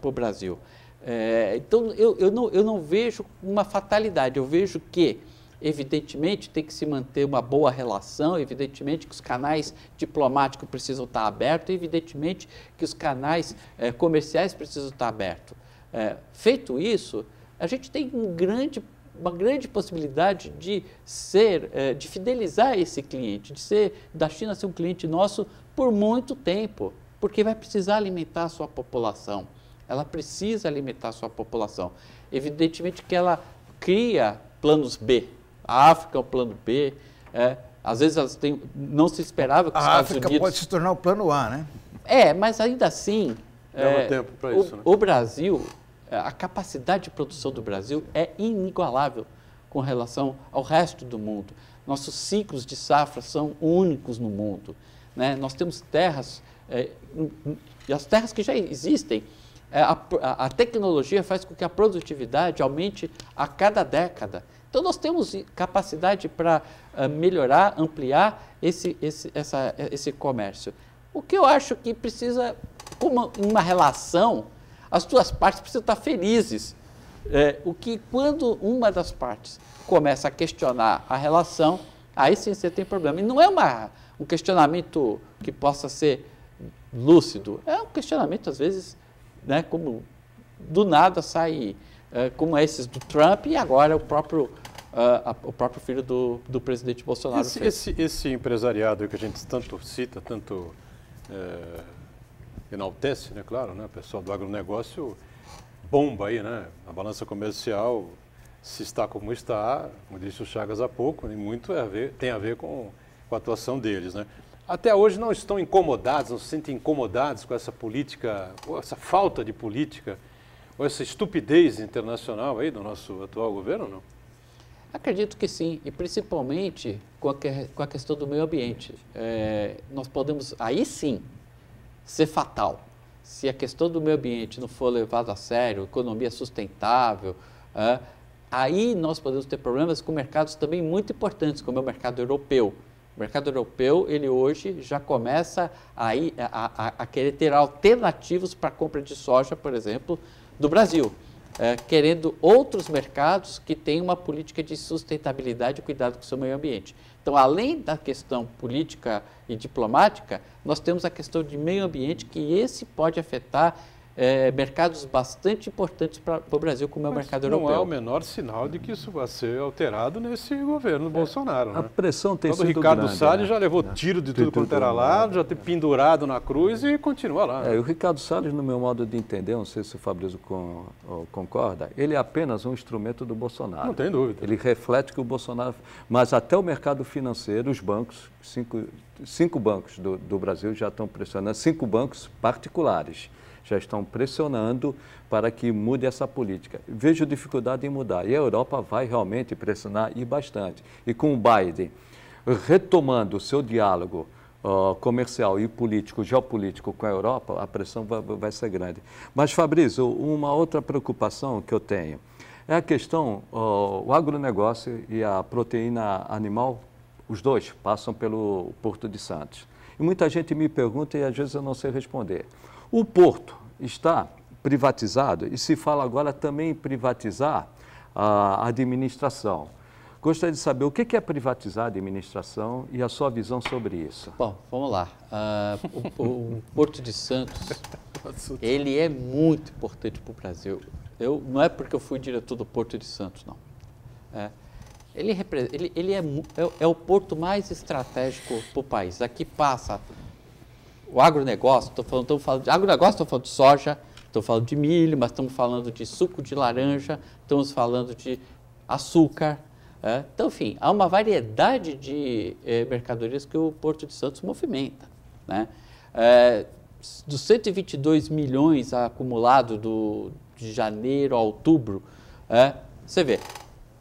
o Brasil. É, então, eu, eu, não, eu não vejo uma fatalidade, eu vejo que, evidentemente, tem que se manter uma boa relação, evidentemente que os canais diplomáticos precisam estar abertos, evidentemente que os canais é, comerciais precisam estar abertos. É, feito isso, a gente tem um grande uma grande possibilidade de ser, eh, de fidelizar esse cliente, de ser da China ser um cliente nosso por muito tempo, porque vai precisar alimentar a sua população. Ela precisa alimentar a sua população. Evidentemente que ela cria planos B. A África é o plano B. É, às vezes elas têm, não se esperava que a Estados África Unidos... pode se tornar o plano A, né? É, mas ainda assim... é, tempo para isso, né? O Brasil é, a capacidade de produção do Brasil é inigualável com relação ao resto do mundo. Nossos ciclos de safra são únicos no mundo. Né? Nós temos terras, é, e as terras que já existem, é, a, a, tecnologia faz com que a produtividade aumente a cada década. Então, nós temos capacidade para é, melhorar, ampliar esse, esse, essa, esse comércio. O que eu acho que precisa, como uma relação as duas partes precisam estar felizes. É, o que quando uma das partes começa a questionar a relação, aí sim você tem problema. E não é uma, um questionamento que possa ser lúcido, é um questionamento, às vezes, né, como do nada sai, é, como esses do Trump e agora o próprio Uh, a, o próprio filho do, do presidente Bolsonaro esse, esse, Esse, empresariado que a gente tanto cita, tanto é, enaltece, né, claro, né, o pessoal do agronegócio bomba aí, né? A balança comercial, se está como está, como disse o Chagas há pouco, e muito é a ver, tem a ver com, com a atuação deles, né? Até hoje não estão incomodados, não se sentem incomodados com essa política, ou essa falta de política, ou essa estupidez internacional aí do nosso atual governo, não? Acredito que sim, e principalmente com a, com a questão do meio ambiente. É, nós podemos, aí sim, ser fatal. Se a questão do meio ambiente não for levada a sério, economia sustentável, uh, aí nós podemos ter problemas com mercados também muito importantes, como é o mercado europeu. O mercado europeu, ele hoje já começa a, a, a, a querer ter alternativas para a compra de soja, por exemplo, do Brasil é, querendo outros mercados que tenham uma política de sustentabilidade e cuidado com o seu meio ambiente. Então, além da questão política e diplomática, nós temos a questão de meio ambiente que esse pode afetar é, mercados bastante importantes para o Brasil, como é o Mas mercado não europeu. Não há o menor sinal de que isso vai ser alterado nesse governo é, Bolsonaro. A né? pressão tem Todo sido Ricardo grande. Salles né? já levou né? tiro de tudo, quanto era lá já tem pendurado na cruz e continua lá. Né? É, o Ricardo Salles, no meu modo de entender, não sei se o Fabrício com, concorda, ele é apenas um instrumento do Bolsonaro. Não tem dúvida. Ele reflete que o Bolsonaro. Mas até o mercado financeiro, os bancos, cinco, cinco bancos do, do Brasil já estão pressionando, cinco bancos particulares já estão pressionando para que mude essa política. Vejo dificuldade em mudar e a Europa vai realmente pressionar e bastante. E com o Biden retomando o seu diálogo uh, comercial e político, geopolítico com a Europa, a pressão vai, vai ser grande. Mas, Fabrício, uma outra preocupação que eu tenho é a questão, uh, o agronegócio e a proteína animal, os dois passam pelo Porto de Santos. E muita gente me pergunta e às vezes eu não sei responder. O porto está privatizado e se fala agora também em privatizar a administração. Gostaria de saber o que é privatizar a administração e a sua visão sobre isso. Bom, vamos lá. Uh, o, o, Porto de Santos, ele é muito importante para o Brasil. Eu, não é porque eu fui diretor do Porto de Santos, não. É, ele, ele, ele é, é, é o porto mais estratégico para o país. Aqui passa o agronegócio, estou falando, falando de agronegócio, estou falando de soja, estou falando de milho, mas estamos falando de suco de laranja, estamos falando de açúcar. É? Então, enfim, há uma variedade de eh, mercadorias que o Porto de Santos movimenta. Né? É, dos 122 milhões acumulados do, de janeiro a outubro, é, você vê,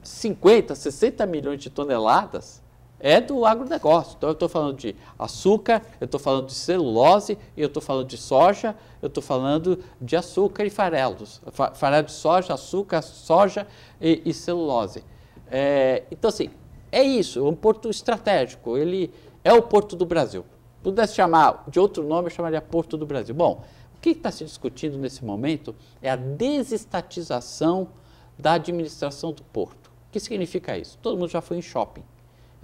50, 60 milhões de toneladas é do agronegócio. Então eu estou falando de açúcar, eu estou falando de celulose, eu estou falando de soja, eu estou falando de açúcar e farelos. Farelo de soja, açúcar, soja e, e celulose. É, então, assim, é isso, é um porto estratégico, ele é o porto do Brasil. Pudesse chamar de outro nome, eu chamaria Porto do Brasil. Bom, o que está se discutindo nesse momento é a desestatização da administração do porto. O que significa isso? Todo mundo já foi em shopping.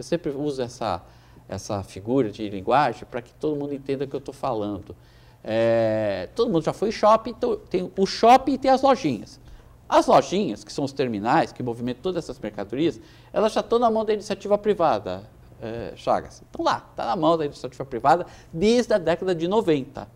Eu sempre uso essa, essa figura de linguagem para que todo mundo entenda o que eu estou falando. É, todo mundo já foi shopping, então tem o shopping e tem as lojinhas. As lojinhas, que são os terminais, que movimentam todas essas mercadorias, elas já estão na mão da iniciativa privada, é, Chagas. Então lá, está na mão da iniciativa privada desde a década de 90.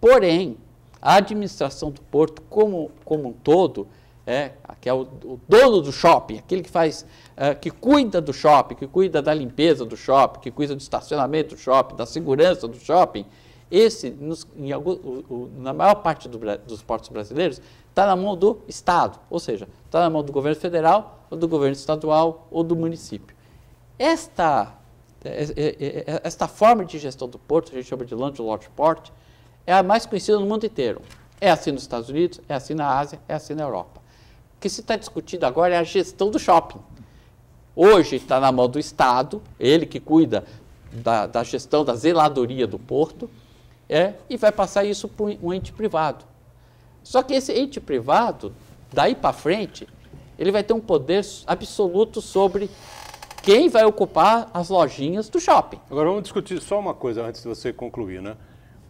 Porém, a administração do porto como, como um todo, é, que é o, o, dono do shopping, aquele que faz, é, que cuida do shopping, que cuida da limpeza do shopping, que cuida do estacionamento do shopping, da segurança do shopping, esse, nos, algum, o, o, na maior parte do, dos portos brasileiros, está na mão do Estado, ou seja, está na mão do governo federal, ou do governo estadual, ou do município. Esta, é, é, esta forma de gestão do porto, a gente chama de landlord port, é a mais conhecida no mundo inteiro. É assim nos Estados Unidos, é assim na Ásia, é assim na Europa que se está discutindo agora é a gestão do shopping. Hoje está na mão do Estado, ele que cuida da, da gestão da zeladoria do porto, é, e vai passar isso para um ente privado. Só que esse ente privado, daí para frente, ele vai ter um poder absoluto sobre quem vai ocupar as lojinhas do shopping. Agora vamos discutir só uma coisa antes de você concluir, né?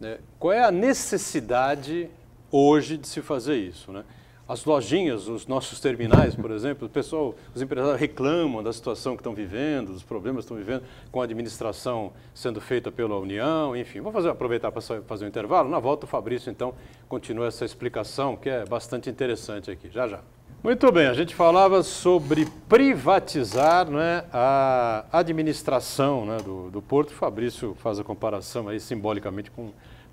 É, qual é a necessidade hoje de se fazer isso, né? As lojinhas, os nossos terminais, por exemplo, o pessoal, os empresários reclamam da situação que estão vivendo, dos problemas que estão vivendo com a administração sendo feita pela União, enfim. Vou fazer, aproveitar para fazer um intervalo. Na volta, o Fabrício, então, continua essa explicação que é bastante interessante aqui. Já, já. Muito bem, a gente falava sobre privatizar né, a administração né, do, do porto. O Fabrício faz a comparação aí simbolicamente com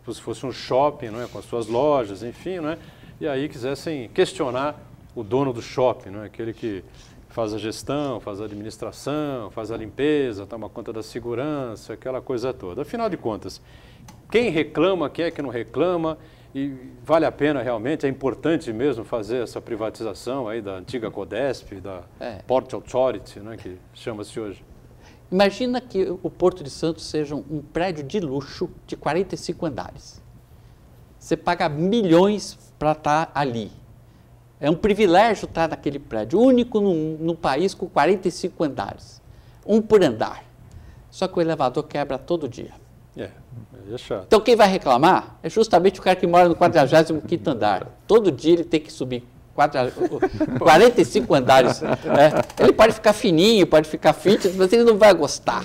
se fosse um shopping, é, com as suas lojas, enfim, não é? e aí quisessem questionar o dono do shopping, né? aquele que faz a gestão, faz a administração, faz a limpeza, toma conta da segurança, aquela coisa toda. Afinal de contas, quem reclama, quem é que não reclama, e vale a pena realmente, é importante mesmo fazer essa privatização aí da antiga Codesp, da é. Port Authority, né, que chama-se hoje. Imagina que o Porto de Santos seja um prédio de luxo de 45 andares. Você paga milhões para estar tá ali. É um privilégio estar tá naquele prédio, único no, no país com 45 andares, um por andar. Só que o elevador quebra todo dia. É, é chato. Então quem vai reclamar é justamente o cara que mora no 45º andar. Todo dia ele tem que subir 45 andares. Né? Ele pode ficar fininho, pode ficar fit, mas ele não vai gostar.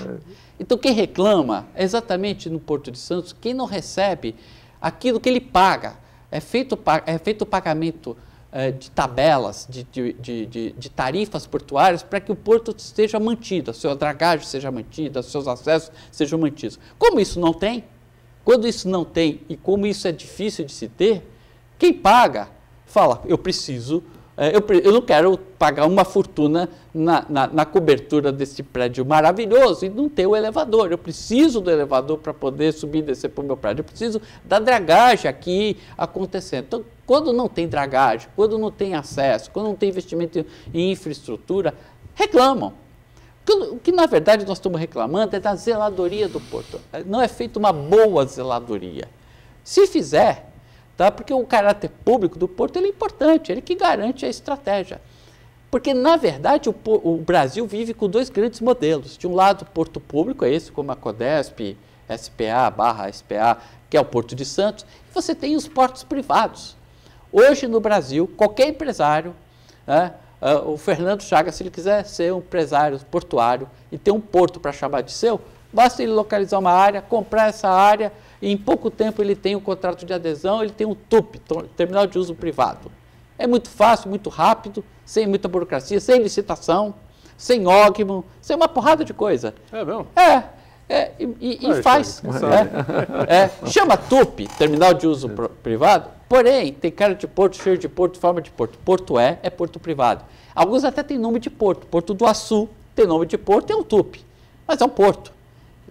Então quem reclama é exatamente no Porto de Santos quem não recebe aquilo que ele paga é feito, é feito o pagamento é, de tabelas, de, de, de, de tarifas portuárias para que o porto seja mantido, a sua dragagem seja mantida, seus acessos sejam mantidos. Como isso não tem, quando isso não tem e como isso é difícil de se ter, quem paga fala, eu preciso é, eu, eu, não quero pagar uma fortuna na, na, na, cobertura desse prédio maravilhoso e não ter o elevador. Eu preciso do elevador para poder subir e descer para o meu prédio. Eu preciso da dragagem aqui acontecendo. Então, quando não tem dragagem, quando não tem acesso, quando não tem investimento em infraestrutura, reclamam. O que na verdade nós estamos reclamando é da zeladoria do porto. É, não é feita uma boa zeladoria. Se fizer, tá? Porque o caráter público do Porto é importante, ele que garante a estratégia. Porque, na verdade, o, o, Brasil vive com dois grandes modelos. De um lado, o porto público, é esse como a Codesp, SPA, barra SPA, que é o Porto de Santos, e você tem os portos privados. Hoje, no Brasil, qualquer empresário, né, uh, o Fernando Chagas, se ele quiser ser um empresário portuário e ter um porto para chamar de seu, basta ele localizar uma área, comprar essa área, e em pouco tempo ele tem o um contrato de adesão, ele tem um TUP, então, Terminal de Uso Privado. É muito fácil, muito rápido, sem muita burocracia, sem licitação, sem ógimo, sem uma porrada de coisa. É mesmo? É. é e, e, e ah, faz. É, é, chama TUP, Terminal de Uso é. Privado, porém tem cara de porto, cheiro de porto, forma de porto. Porto é, é porto privado. Alguns até tem nome de porto. Porto do Açu tem nome de porto, é um TUP, mas é um porto.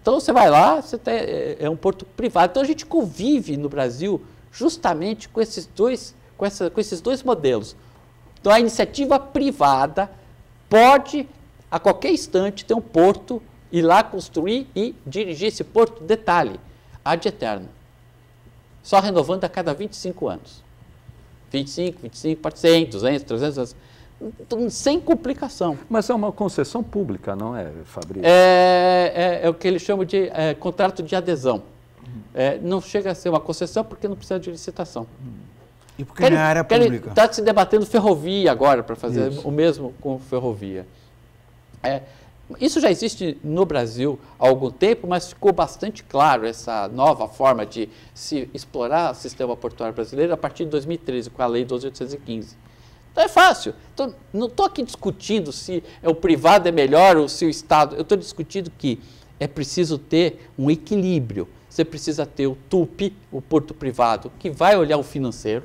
Então você vai lá, você tem, é, é um porto privado. Então a gente convive no Brasil justamente com esses dois, com, essa, com esses dois modelos. Então a iniciativa privada pode, a qualquer instante, ter um porto, e lá construir e dirigir esse porto. Detalhe, ad eterno. Só renovando a cada 25 anos. 25, 25, 100, 200, 300 anos. Então, sem complicação. Mas é uma concessão pública, não é, Fabrício? É, é, é o que eles chamam de é, contrato de adesão. Uhum. É, não chega a ser uma concessão porque não precisa de licitação. Uhum. E porque não é área pública. Está se debatendo ferrovia agora para fazer isso. o mesmo com ferrovia. É, isso já existe no Brasil há algum tempo, mas ficou bastante claro essa nova forma de se explorar o sistema portuário brasileiro a partir de 2013, com a Lei 12.815 então é fácil. Então, não estou aqui discutindo se é o privado é melhor ou se o Estado. Eu estou discutindo que é preciso ter um equilíbrio. Você precisa ter o TUP, o porto privado, que vai olhar o financeiro,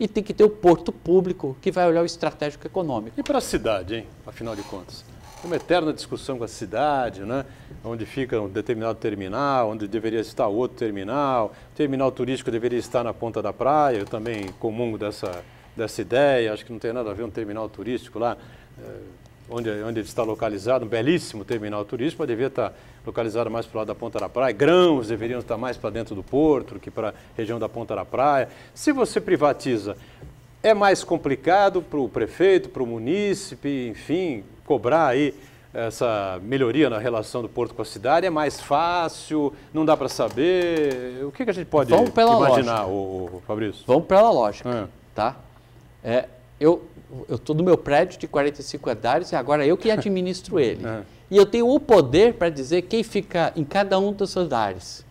e tem que ter o porto público, que vai olhar o estratégico econômico. E para a cidade, hein? afinal de contas? É uma eterna discussão com a cidade, né? onde fica um determinado terminal, onde deveria estar outro terminal, o terminal turístico deveria estar na ponta da praia, eu também comungo dessa, dessa ideia, acho que não tem nada a ver um terminal turístico lá, eh, onde, onde ele está localizado, um belíssimo terminal turístico, mas devia estar localizado mais para o lado da Ponta da Praia. Grãos deveriam estar mais para dentro do porto que para a região da Ponta da Praia. Se você privatiza, é mais complicado para o prefeito, para o munícipe, enfim, cobrar aí essa melhoria na relação do porto com a cidade? É mais fácil? Não dá para saber? O que, que, a gente pode Vamos pela imaginar, O, o Fabrício? Vamos pela lógica, é. tá? É, eu estou no meu prédio de 45 andares e agora eu que administro ele. É. E eu tenho o poder para dizer quem fica em cada um dos andares.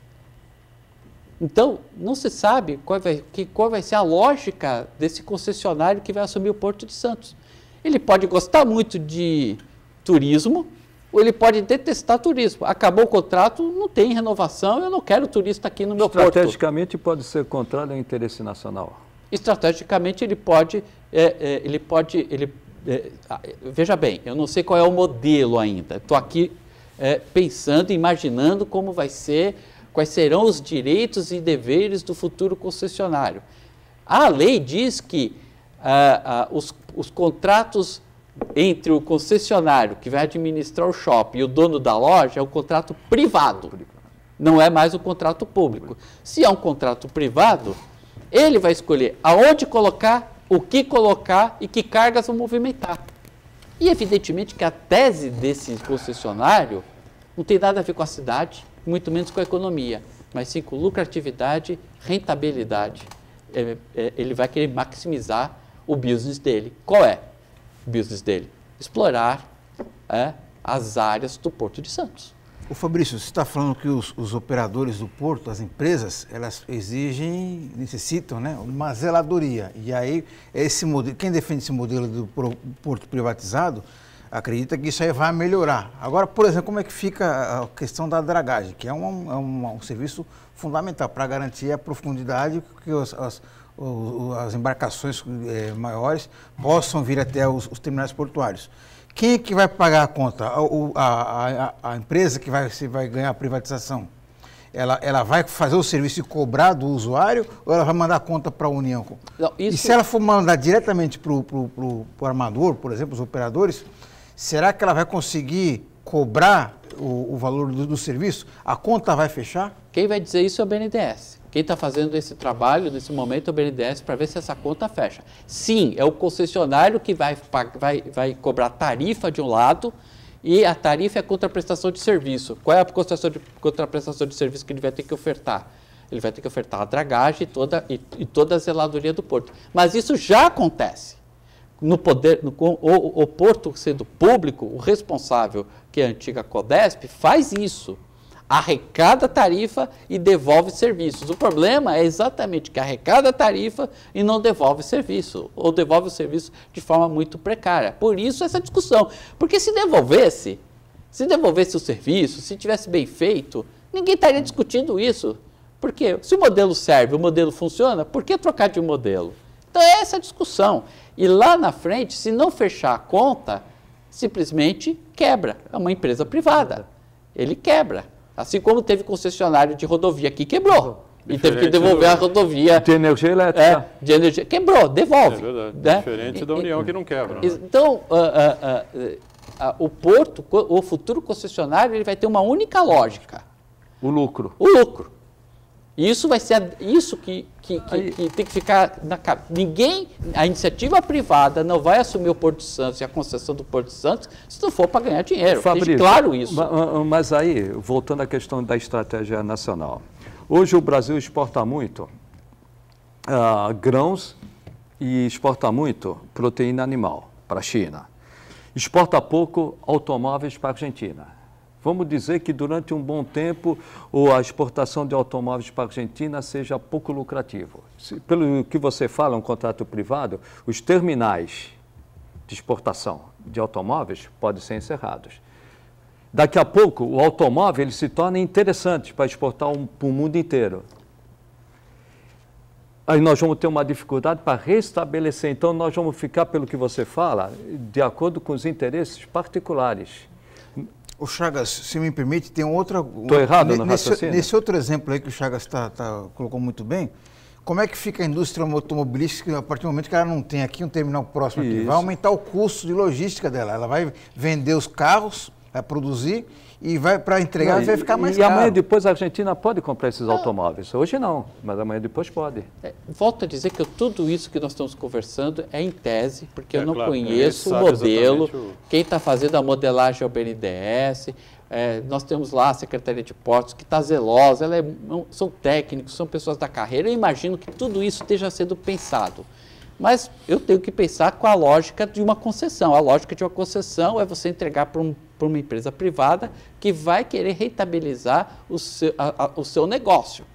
Então, não se sabe qual vai, que, qual vai ser a lógica desse concessionário que vai assumir o Porto de Santos. Ele pode gostar muito de turismo ou ele pode detestar turismo. Acabou o contrato, não tem renovação, eu não quero turista aqui no meu porto. Estrategicamente pode ser contrário ao é interesse nacional estrategicamente ele pode, é, é, ele pode, ele, é, ah, veja bem, eu não sei qual é o modelo ainda, estou aqui é, pensando, imaginando como vai ser, quais serão os direitos e deveres do futuro concessionário. A lei diz que ah, ah, os, os contratos entre o concessionário que vai administrar o shopping e o dono da loja é um contrato privado, não é mais um contrato público. Se é um contrato privado, ele vai escolher aonde colocar, o que colocar e que cargas vão movimentar. E evidentemente que a tese desse concessionário não tem nada a ver com a cidade, muito menos com a economia, mas sim com lucratividade, rentabilidade. É, é, ele vai querer maximizar o business dele. Qual é o business dele? Explorar é, as áreas do Porto de Santos. O Fabrício, você está falando que os, os, operadores do porto, as empresas, elas exigem, necessitam, né, uma zeladoria. E aí, esse modelo, quem defende esse modelo do porto privatizado acredita que isso aí vai melhorar. Agora, por exemplo, como é que fica a questão da dragagem, que é um, é um, é um serviço fundamental para garantir a profundidade que os, as, as, embarcações é, maiores possam vir até os, os terminais portuários. Quem é que vai pagar a conta? A, a, a, a empresa que vai, vai ganhar a privatização? Ela, ela vai fazer o serviço e cobrar do usuário ou ela vai mandar a conta para a União? Não, isso... E se ela for mandar diretamente para o armador, por exemplo, os operadores, será que ela vai conseguir cobrar o, o valor do, do serviço? A conta vai fechar? Quem vai dizer isso é o BNDES. Quem está fazendo esse trabalho nesse momento é o BNDES para ver se essa conta fecha. Sim, é o concessionário que vai, vai, vai cobrar tarifa de um lado e a tarifa é a contraprestação de serviço. Qual é a contraprestação de, contraprestação de serviço que ele vai ter que ofertar? Ele vai ter que ofertar a dragagem e toda, e, e toda a zeladoria do porto. Mas isso já acontece no poder, no, o, o, porto sendo público, o responsável, que é a antiga Codesp, faz isso arrecada tarifa e devolve serviços. O problema é exatamente que arrecada tarifa e não devolve serviço, ou devolve o serviço de forma muito precária. Por isso essa discussão. Porque se devolvesse, se devolvesse o serviço, se tivesse bem feito, ninguém estaria discutindo isso. Porque se o modelo serve, o modelo funciona, por que trocar de modelo? Então é essa discussão. E lá na frente, se não fechar a conta, simplesmente quebra. É uma empresa privada. Ele quebra. Assim como teve concessionário de rodovia que quebrou. Diferente e teve que devolver do... a rodovia. De energia elétrica. É, de energia. Quebrou, devolve. É verdade. Né? Diferente da União e, que não quebra. Né? E, né? Então, uh, uh, uh, o porto, o futuro concessionário, ele vai ter uma única lógica. O lucro. O lucro. E isso vai ser isso que, que, que, Aí, que tem que ficar na cabeça. Ninguém, a iniciativa privada não vai assumir o Porto Santos e a concessão do Porto Santos se não for para ganhar dinheiro. Fabrício, claro isso. Mas aí, voltando à questão da estratégia nacional. Hoje o Brasil exporta muito uh, grãos e exporta muito proteína animal para a China. Exporta pouco automóveis para a Argentina Vamos dizer que durante um bom tempo a exportação de automóveis para a Argentina seja pouco lucrativa. Pelo que você fala, um contrato privado, os terminais de exportação de automóveis podem ser encerrados. Daqui a pouco, o automóvel ele se torna interessante para exportar um, para o mundo inteiro. Aí nós vamos ter uma dificuldade para restabelecer. Então, nós vamos ficar, pelo que você fala, de acordo com os interesses particulares o Chagas, se me permite, tem outra. Estou errado no nesse, raciocínio? Nesse outro exemplo aí que o Chagas tá, tá, colocou muito bem, como é que fica a indústria automobilística a partir do momento que ela não tem aqui um terminal próximo aqui? Vai aumentar o custo de logística dela. Ela vai vender os carros, vai produzir e vai para entregar não, vai ficar mais e caro. E amanhã depois a Argentina pode comprar esses não. automóveis. Hoje não, mas amanhã depois pode. É, volto a dizer que tudo isso que nós estamos conversando é em tese, porque é, eu não claro, conheço o modelo, o... quem está fazendo a modelagem é o BNDES. É, nós temos lá a Secretaria de Portos, que está zelosa, ela é, são técnicos, são pessoas da carreira. Eu imagino que tudo isso esteja sendo pensado. Mas eu tenho que pensar com a lógica de uma concessão. A lógica de uma concessão é você entregar para um por uma empresa privada que vai querer rentabilizar o seu, a, a, o seu negócio.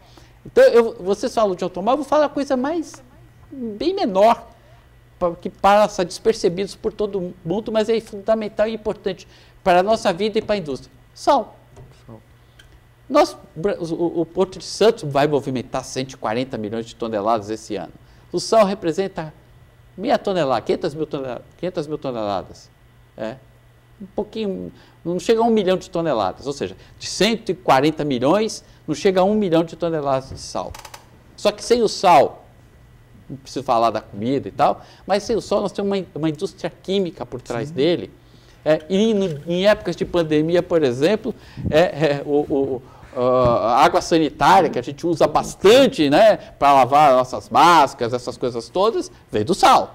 Então, eu, vocês falam de automóvel, vou falar coisa mais bem menor, que passa despercebidos por todo mundo, mas é fundamental e importante para a nossa vida e para a indústria. Sol. Nós, o, o Porto de Santos vai movimentar 140 milhões de toneladas esse ano. O sal representa meia tonelada, 500 mil toneladas. 500 mil toneladas é um pouquinho, não chega a um milhão de toneladas, ou seja, de 140 milhões, não chega a um milhão de toneladas de sal. Só que sem o sal, não preciso falar da comida e tal, mas sem o sal nós temos uma, uma indústria química por trás Sim. dele. É, e no, em épocas de pandemia, por exemplo, é, é o, o a água sanitária, que a gente usa bastante né, para lavar nossas máscaras, essas coisas todas, veio do sal.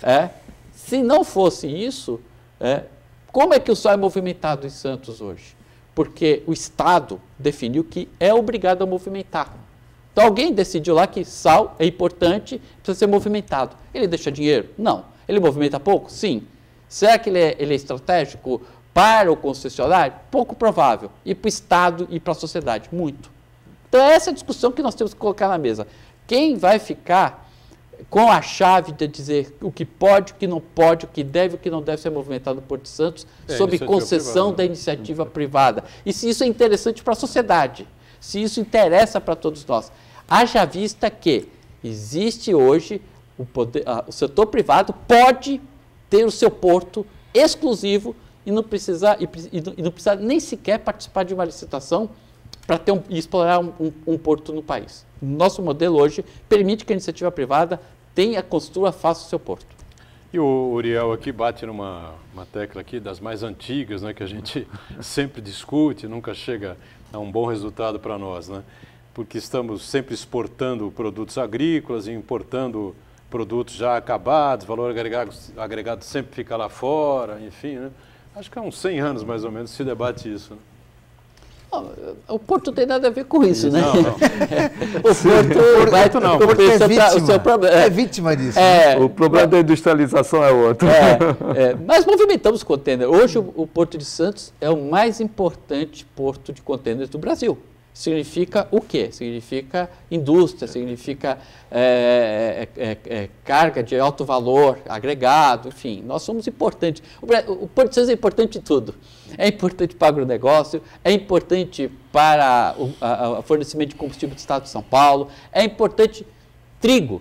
É, se não fosse isso, é, como é que o sal é movimentado em Santos hoje? Porque o Estado definiu que é obrigado a movimentar. Então alguém decidiu lá que sal é importante, precisa ser movimentado. Ele deixa dinheiro? Não. Ele movimenta pouco? Sim. Será que ele é, ele é estratégico para o concessionário? Pouco provável. E para o Estado e para a sociedade? Muito. Então é essa discussão que nós temos que colocar na mesa. Quem vai ficar com a chave de dizer o que pode, o que não pode, o que deve, o que não deve ser movimentado no Porto de Santos, é, sob concessão privada. Né? da iniciativa privada. E se isso é interessante para a sociedade, se isso interessa para todos nós. Haja vista que existe hoje o, poder, ah, o setor privado pode ter o seu porto exclusivo e não precisar, e, e não precisar nem sequer participar de uma licitação para ter um, e explorar um, um, um, porto no país. Nosso modelo hoje permite que a iniciativa privada tenha, construa, faça o seu porto. E o Uriel aqui bate numa uma tecla aqui das mais antigas, né, que a gente sempre discute, nunca chega a um bom resultado para nós, né? Porque estamos sempre exportando produtos agrícolas e importando produtos já acabados, valor agregado, agregado sempre fica lá fora, enfim, né? Acho que há uns 100 anos mais ou menos se debate isso. Né? O Porto tem nada a ver com isso, né? Não, não. o Porto, Porto não. É o, Porto é, vítima, o seu problema, é, é vítima disso. É, né? o problema é, da industrialização é outro. É, é. mas movimentamos contêiner. Hoje o, o Porto de Santos é o mais importante porto de contêiner do Brasil significa o quê? Significa indústria, significa é, é, é, é, carga de alto valor agregado, enfim, nós somos importantes. O, Porto de Santos é importante em tudo. É importante para o agronegócio, é importante para o a, a fornecimento de combustível do Estado de São Paulo, é importante trigo,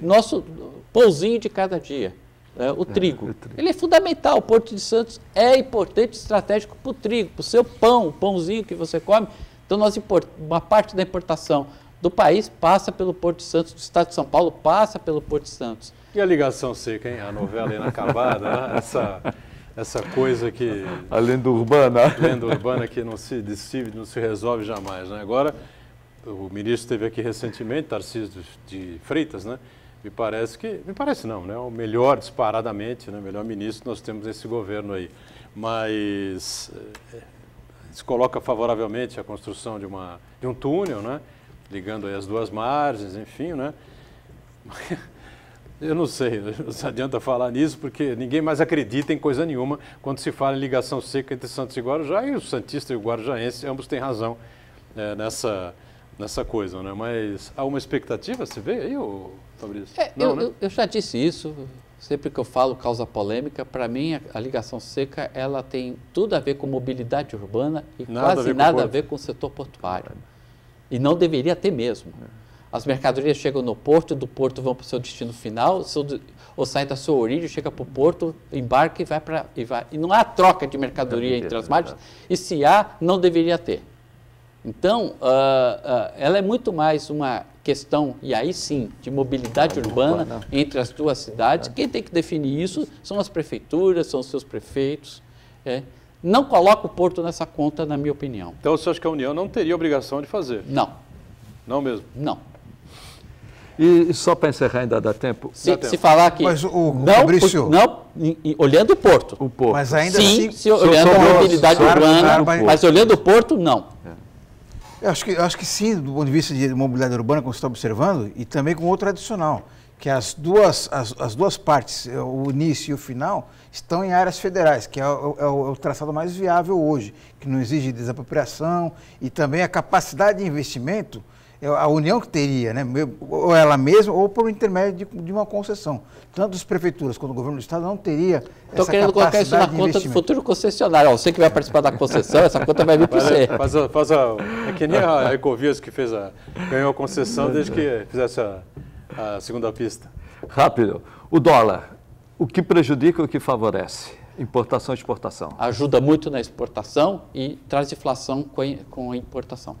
nosso pãozinho de cada dia. Né, é, o, trigo. É, o, trigo. Ele é fundamental. O Porto de Santos é importante, estratégico para o trigo, para o seu pão, o pãozinho que você come. Então, nós import... uma parte da importação do país passa pelo Porto Santos, do estado de São Paulo passa pelo Porto Santos. E a ligação seca, hein? A novela inacabada, né? essa, essa coisa que... A lenda urbana. A lenda urbana que não se decide, não se resolve jamais, né? Agora, o ministro esteve aqui recentemente, Tarcísio de Freitas, né? Me parece que, me parece não, né? O melhor disparadamente, né? O melhor ministro nós temos nesse governo aí. Mas eh, se coloca favoravelmente a construção de, uma, de um túnel, né? ligando as duas margens, enfim, né? Eu não sei, não se adianta falar nisso, porque ninguém mais acredita em coisa nenhuma quando se fala em ligação seca entre Santos e Guarujá, e o Santista e o Guarujáense, ambos têm razão é, nessa, nessa coisa, né? Mas há uma expectativa, você vê aí, Fabrício? É, não, eu, né? eu, eu, já disse isso, sempre que eu falo causa polêmica, para mim a, a, ligação seca ela tem tudo a ver com mobilidade urbana e nada quase a nada a ver com o setor portuário. E não deveria ter mesmo. As mercadorias chegam no porto, do porto vão para o seu destino final, seu, ou saem da sua origem, chega para o porto, embarca e vai para. E, e não há troca de mercadoria é entre as margens, e se há, não deveria ter. Então, uh, uh, ela é muito mais uma questão, e aí sim, de mobilidade urbana, né? entre as duas cidades, é. quem tem que definir isso são as prefeituras, são os seus prefeitos. É. Não coloca o Porto nessa conta, na minha opinião. Então, você acha que a União não teria obrigação de fazer? Não. Não mesmo? Não. E, só para encerrar, ainda dá tempo? Se, dá tempo. se falar aqui Mas o, não, Fabrício. Não, olhando o Porto. O Porto. Mas ainda Sim, assim, se, olhando a mobilidade urbana. mas olhando o Porto, não. É. Eu acho que, eu acho que sim, do ponto de vista de mobilidade urbana, como você está observando, e também com outro adicional, que as duas, as, as duas partes, é, o início e o final, estão em áreas federais, que é é é o traçado mais viável hoje, que não exige desapropriação e também a capacidade de investimento é a união que teria, né? ou ela mesma, ou por intermédio de, de, uma concessão. Tanto as prefeituras quanto o governo do Estado não teria Estou querendo colocar isso na conta do futuro concessionário. você que vai participar da concessão, essa conta vai vir para você. É, faz a, faz a, é que nem a Ecovias que fez a, ganhou a concessão desde que fizesse a, a segunda pista. Rápido. O dólar, o que prejudica e o que favorece? Importação e exportação. Ajuda muito na exportação e traz inflação com com a importação.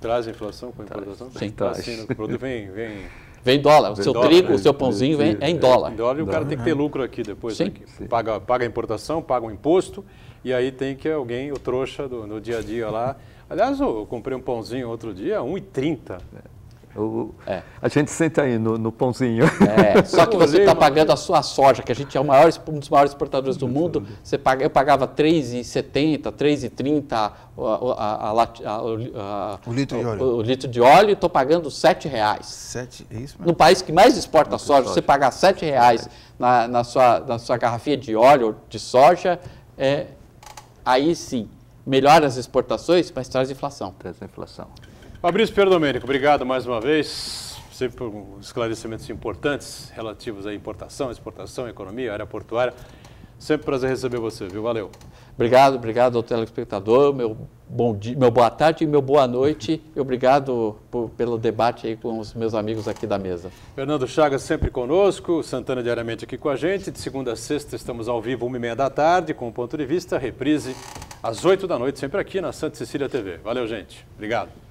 Traz inflação com a importação? Sim, traz. Assim, o produto vem, vem... Vem dólar. O seu dólar, trigo, o né? seu pãozinho vem, é em dólar. Em dólar e o cara tem que ter uhum. lucro aqui depois. Sim. Né? Paga, paga a importação, paga o imposto e aí tem que alguém, o trouxa do, no dia a dia lá... Aliás, eu comprei um pãozinho outro dia, 1,30. É. O, é. A gente senta aí no, no pãozinho. É, só que você está pagando a sua soja, que a gente é maior, um dos maiores exportadores do mundo. Você paga, eu pagava 3,70, 3,30 o litro de óleo. O, o litro de óleo, estou pagando 7 reais. 7, é isso mesmo? No país que mais exporta soja, soja, você pagar 7 reais na, na, sua, na sua garrafinha de óleo de soja, é, aí sim, melhora as exportações, mas traz inflação. Traz inflação. Fabrício Perdomênico, obrigado mais uma vez, sempre por esclarecimentos importantes relativos à importação, exportação, economia, área portuária. Sempre um prazer receber você, viu? Valeu. Obrigado, obrigado ao telespectador, meu bom dia, meu boa tarde e meu boa noite. obrigado por, pelo debate aí com os meus amigos aqui da mesa. Fernando Chagas sempre conosco, Santana diariamente aqui com a gente. De segunda a sexta estamos ao vivo, uma e meia da tarde, com o ponto de vista, reprise às oito da noite, sempre aqui na Santa Cecília TV. Valeu, gente. Obrigado.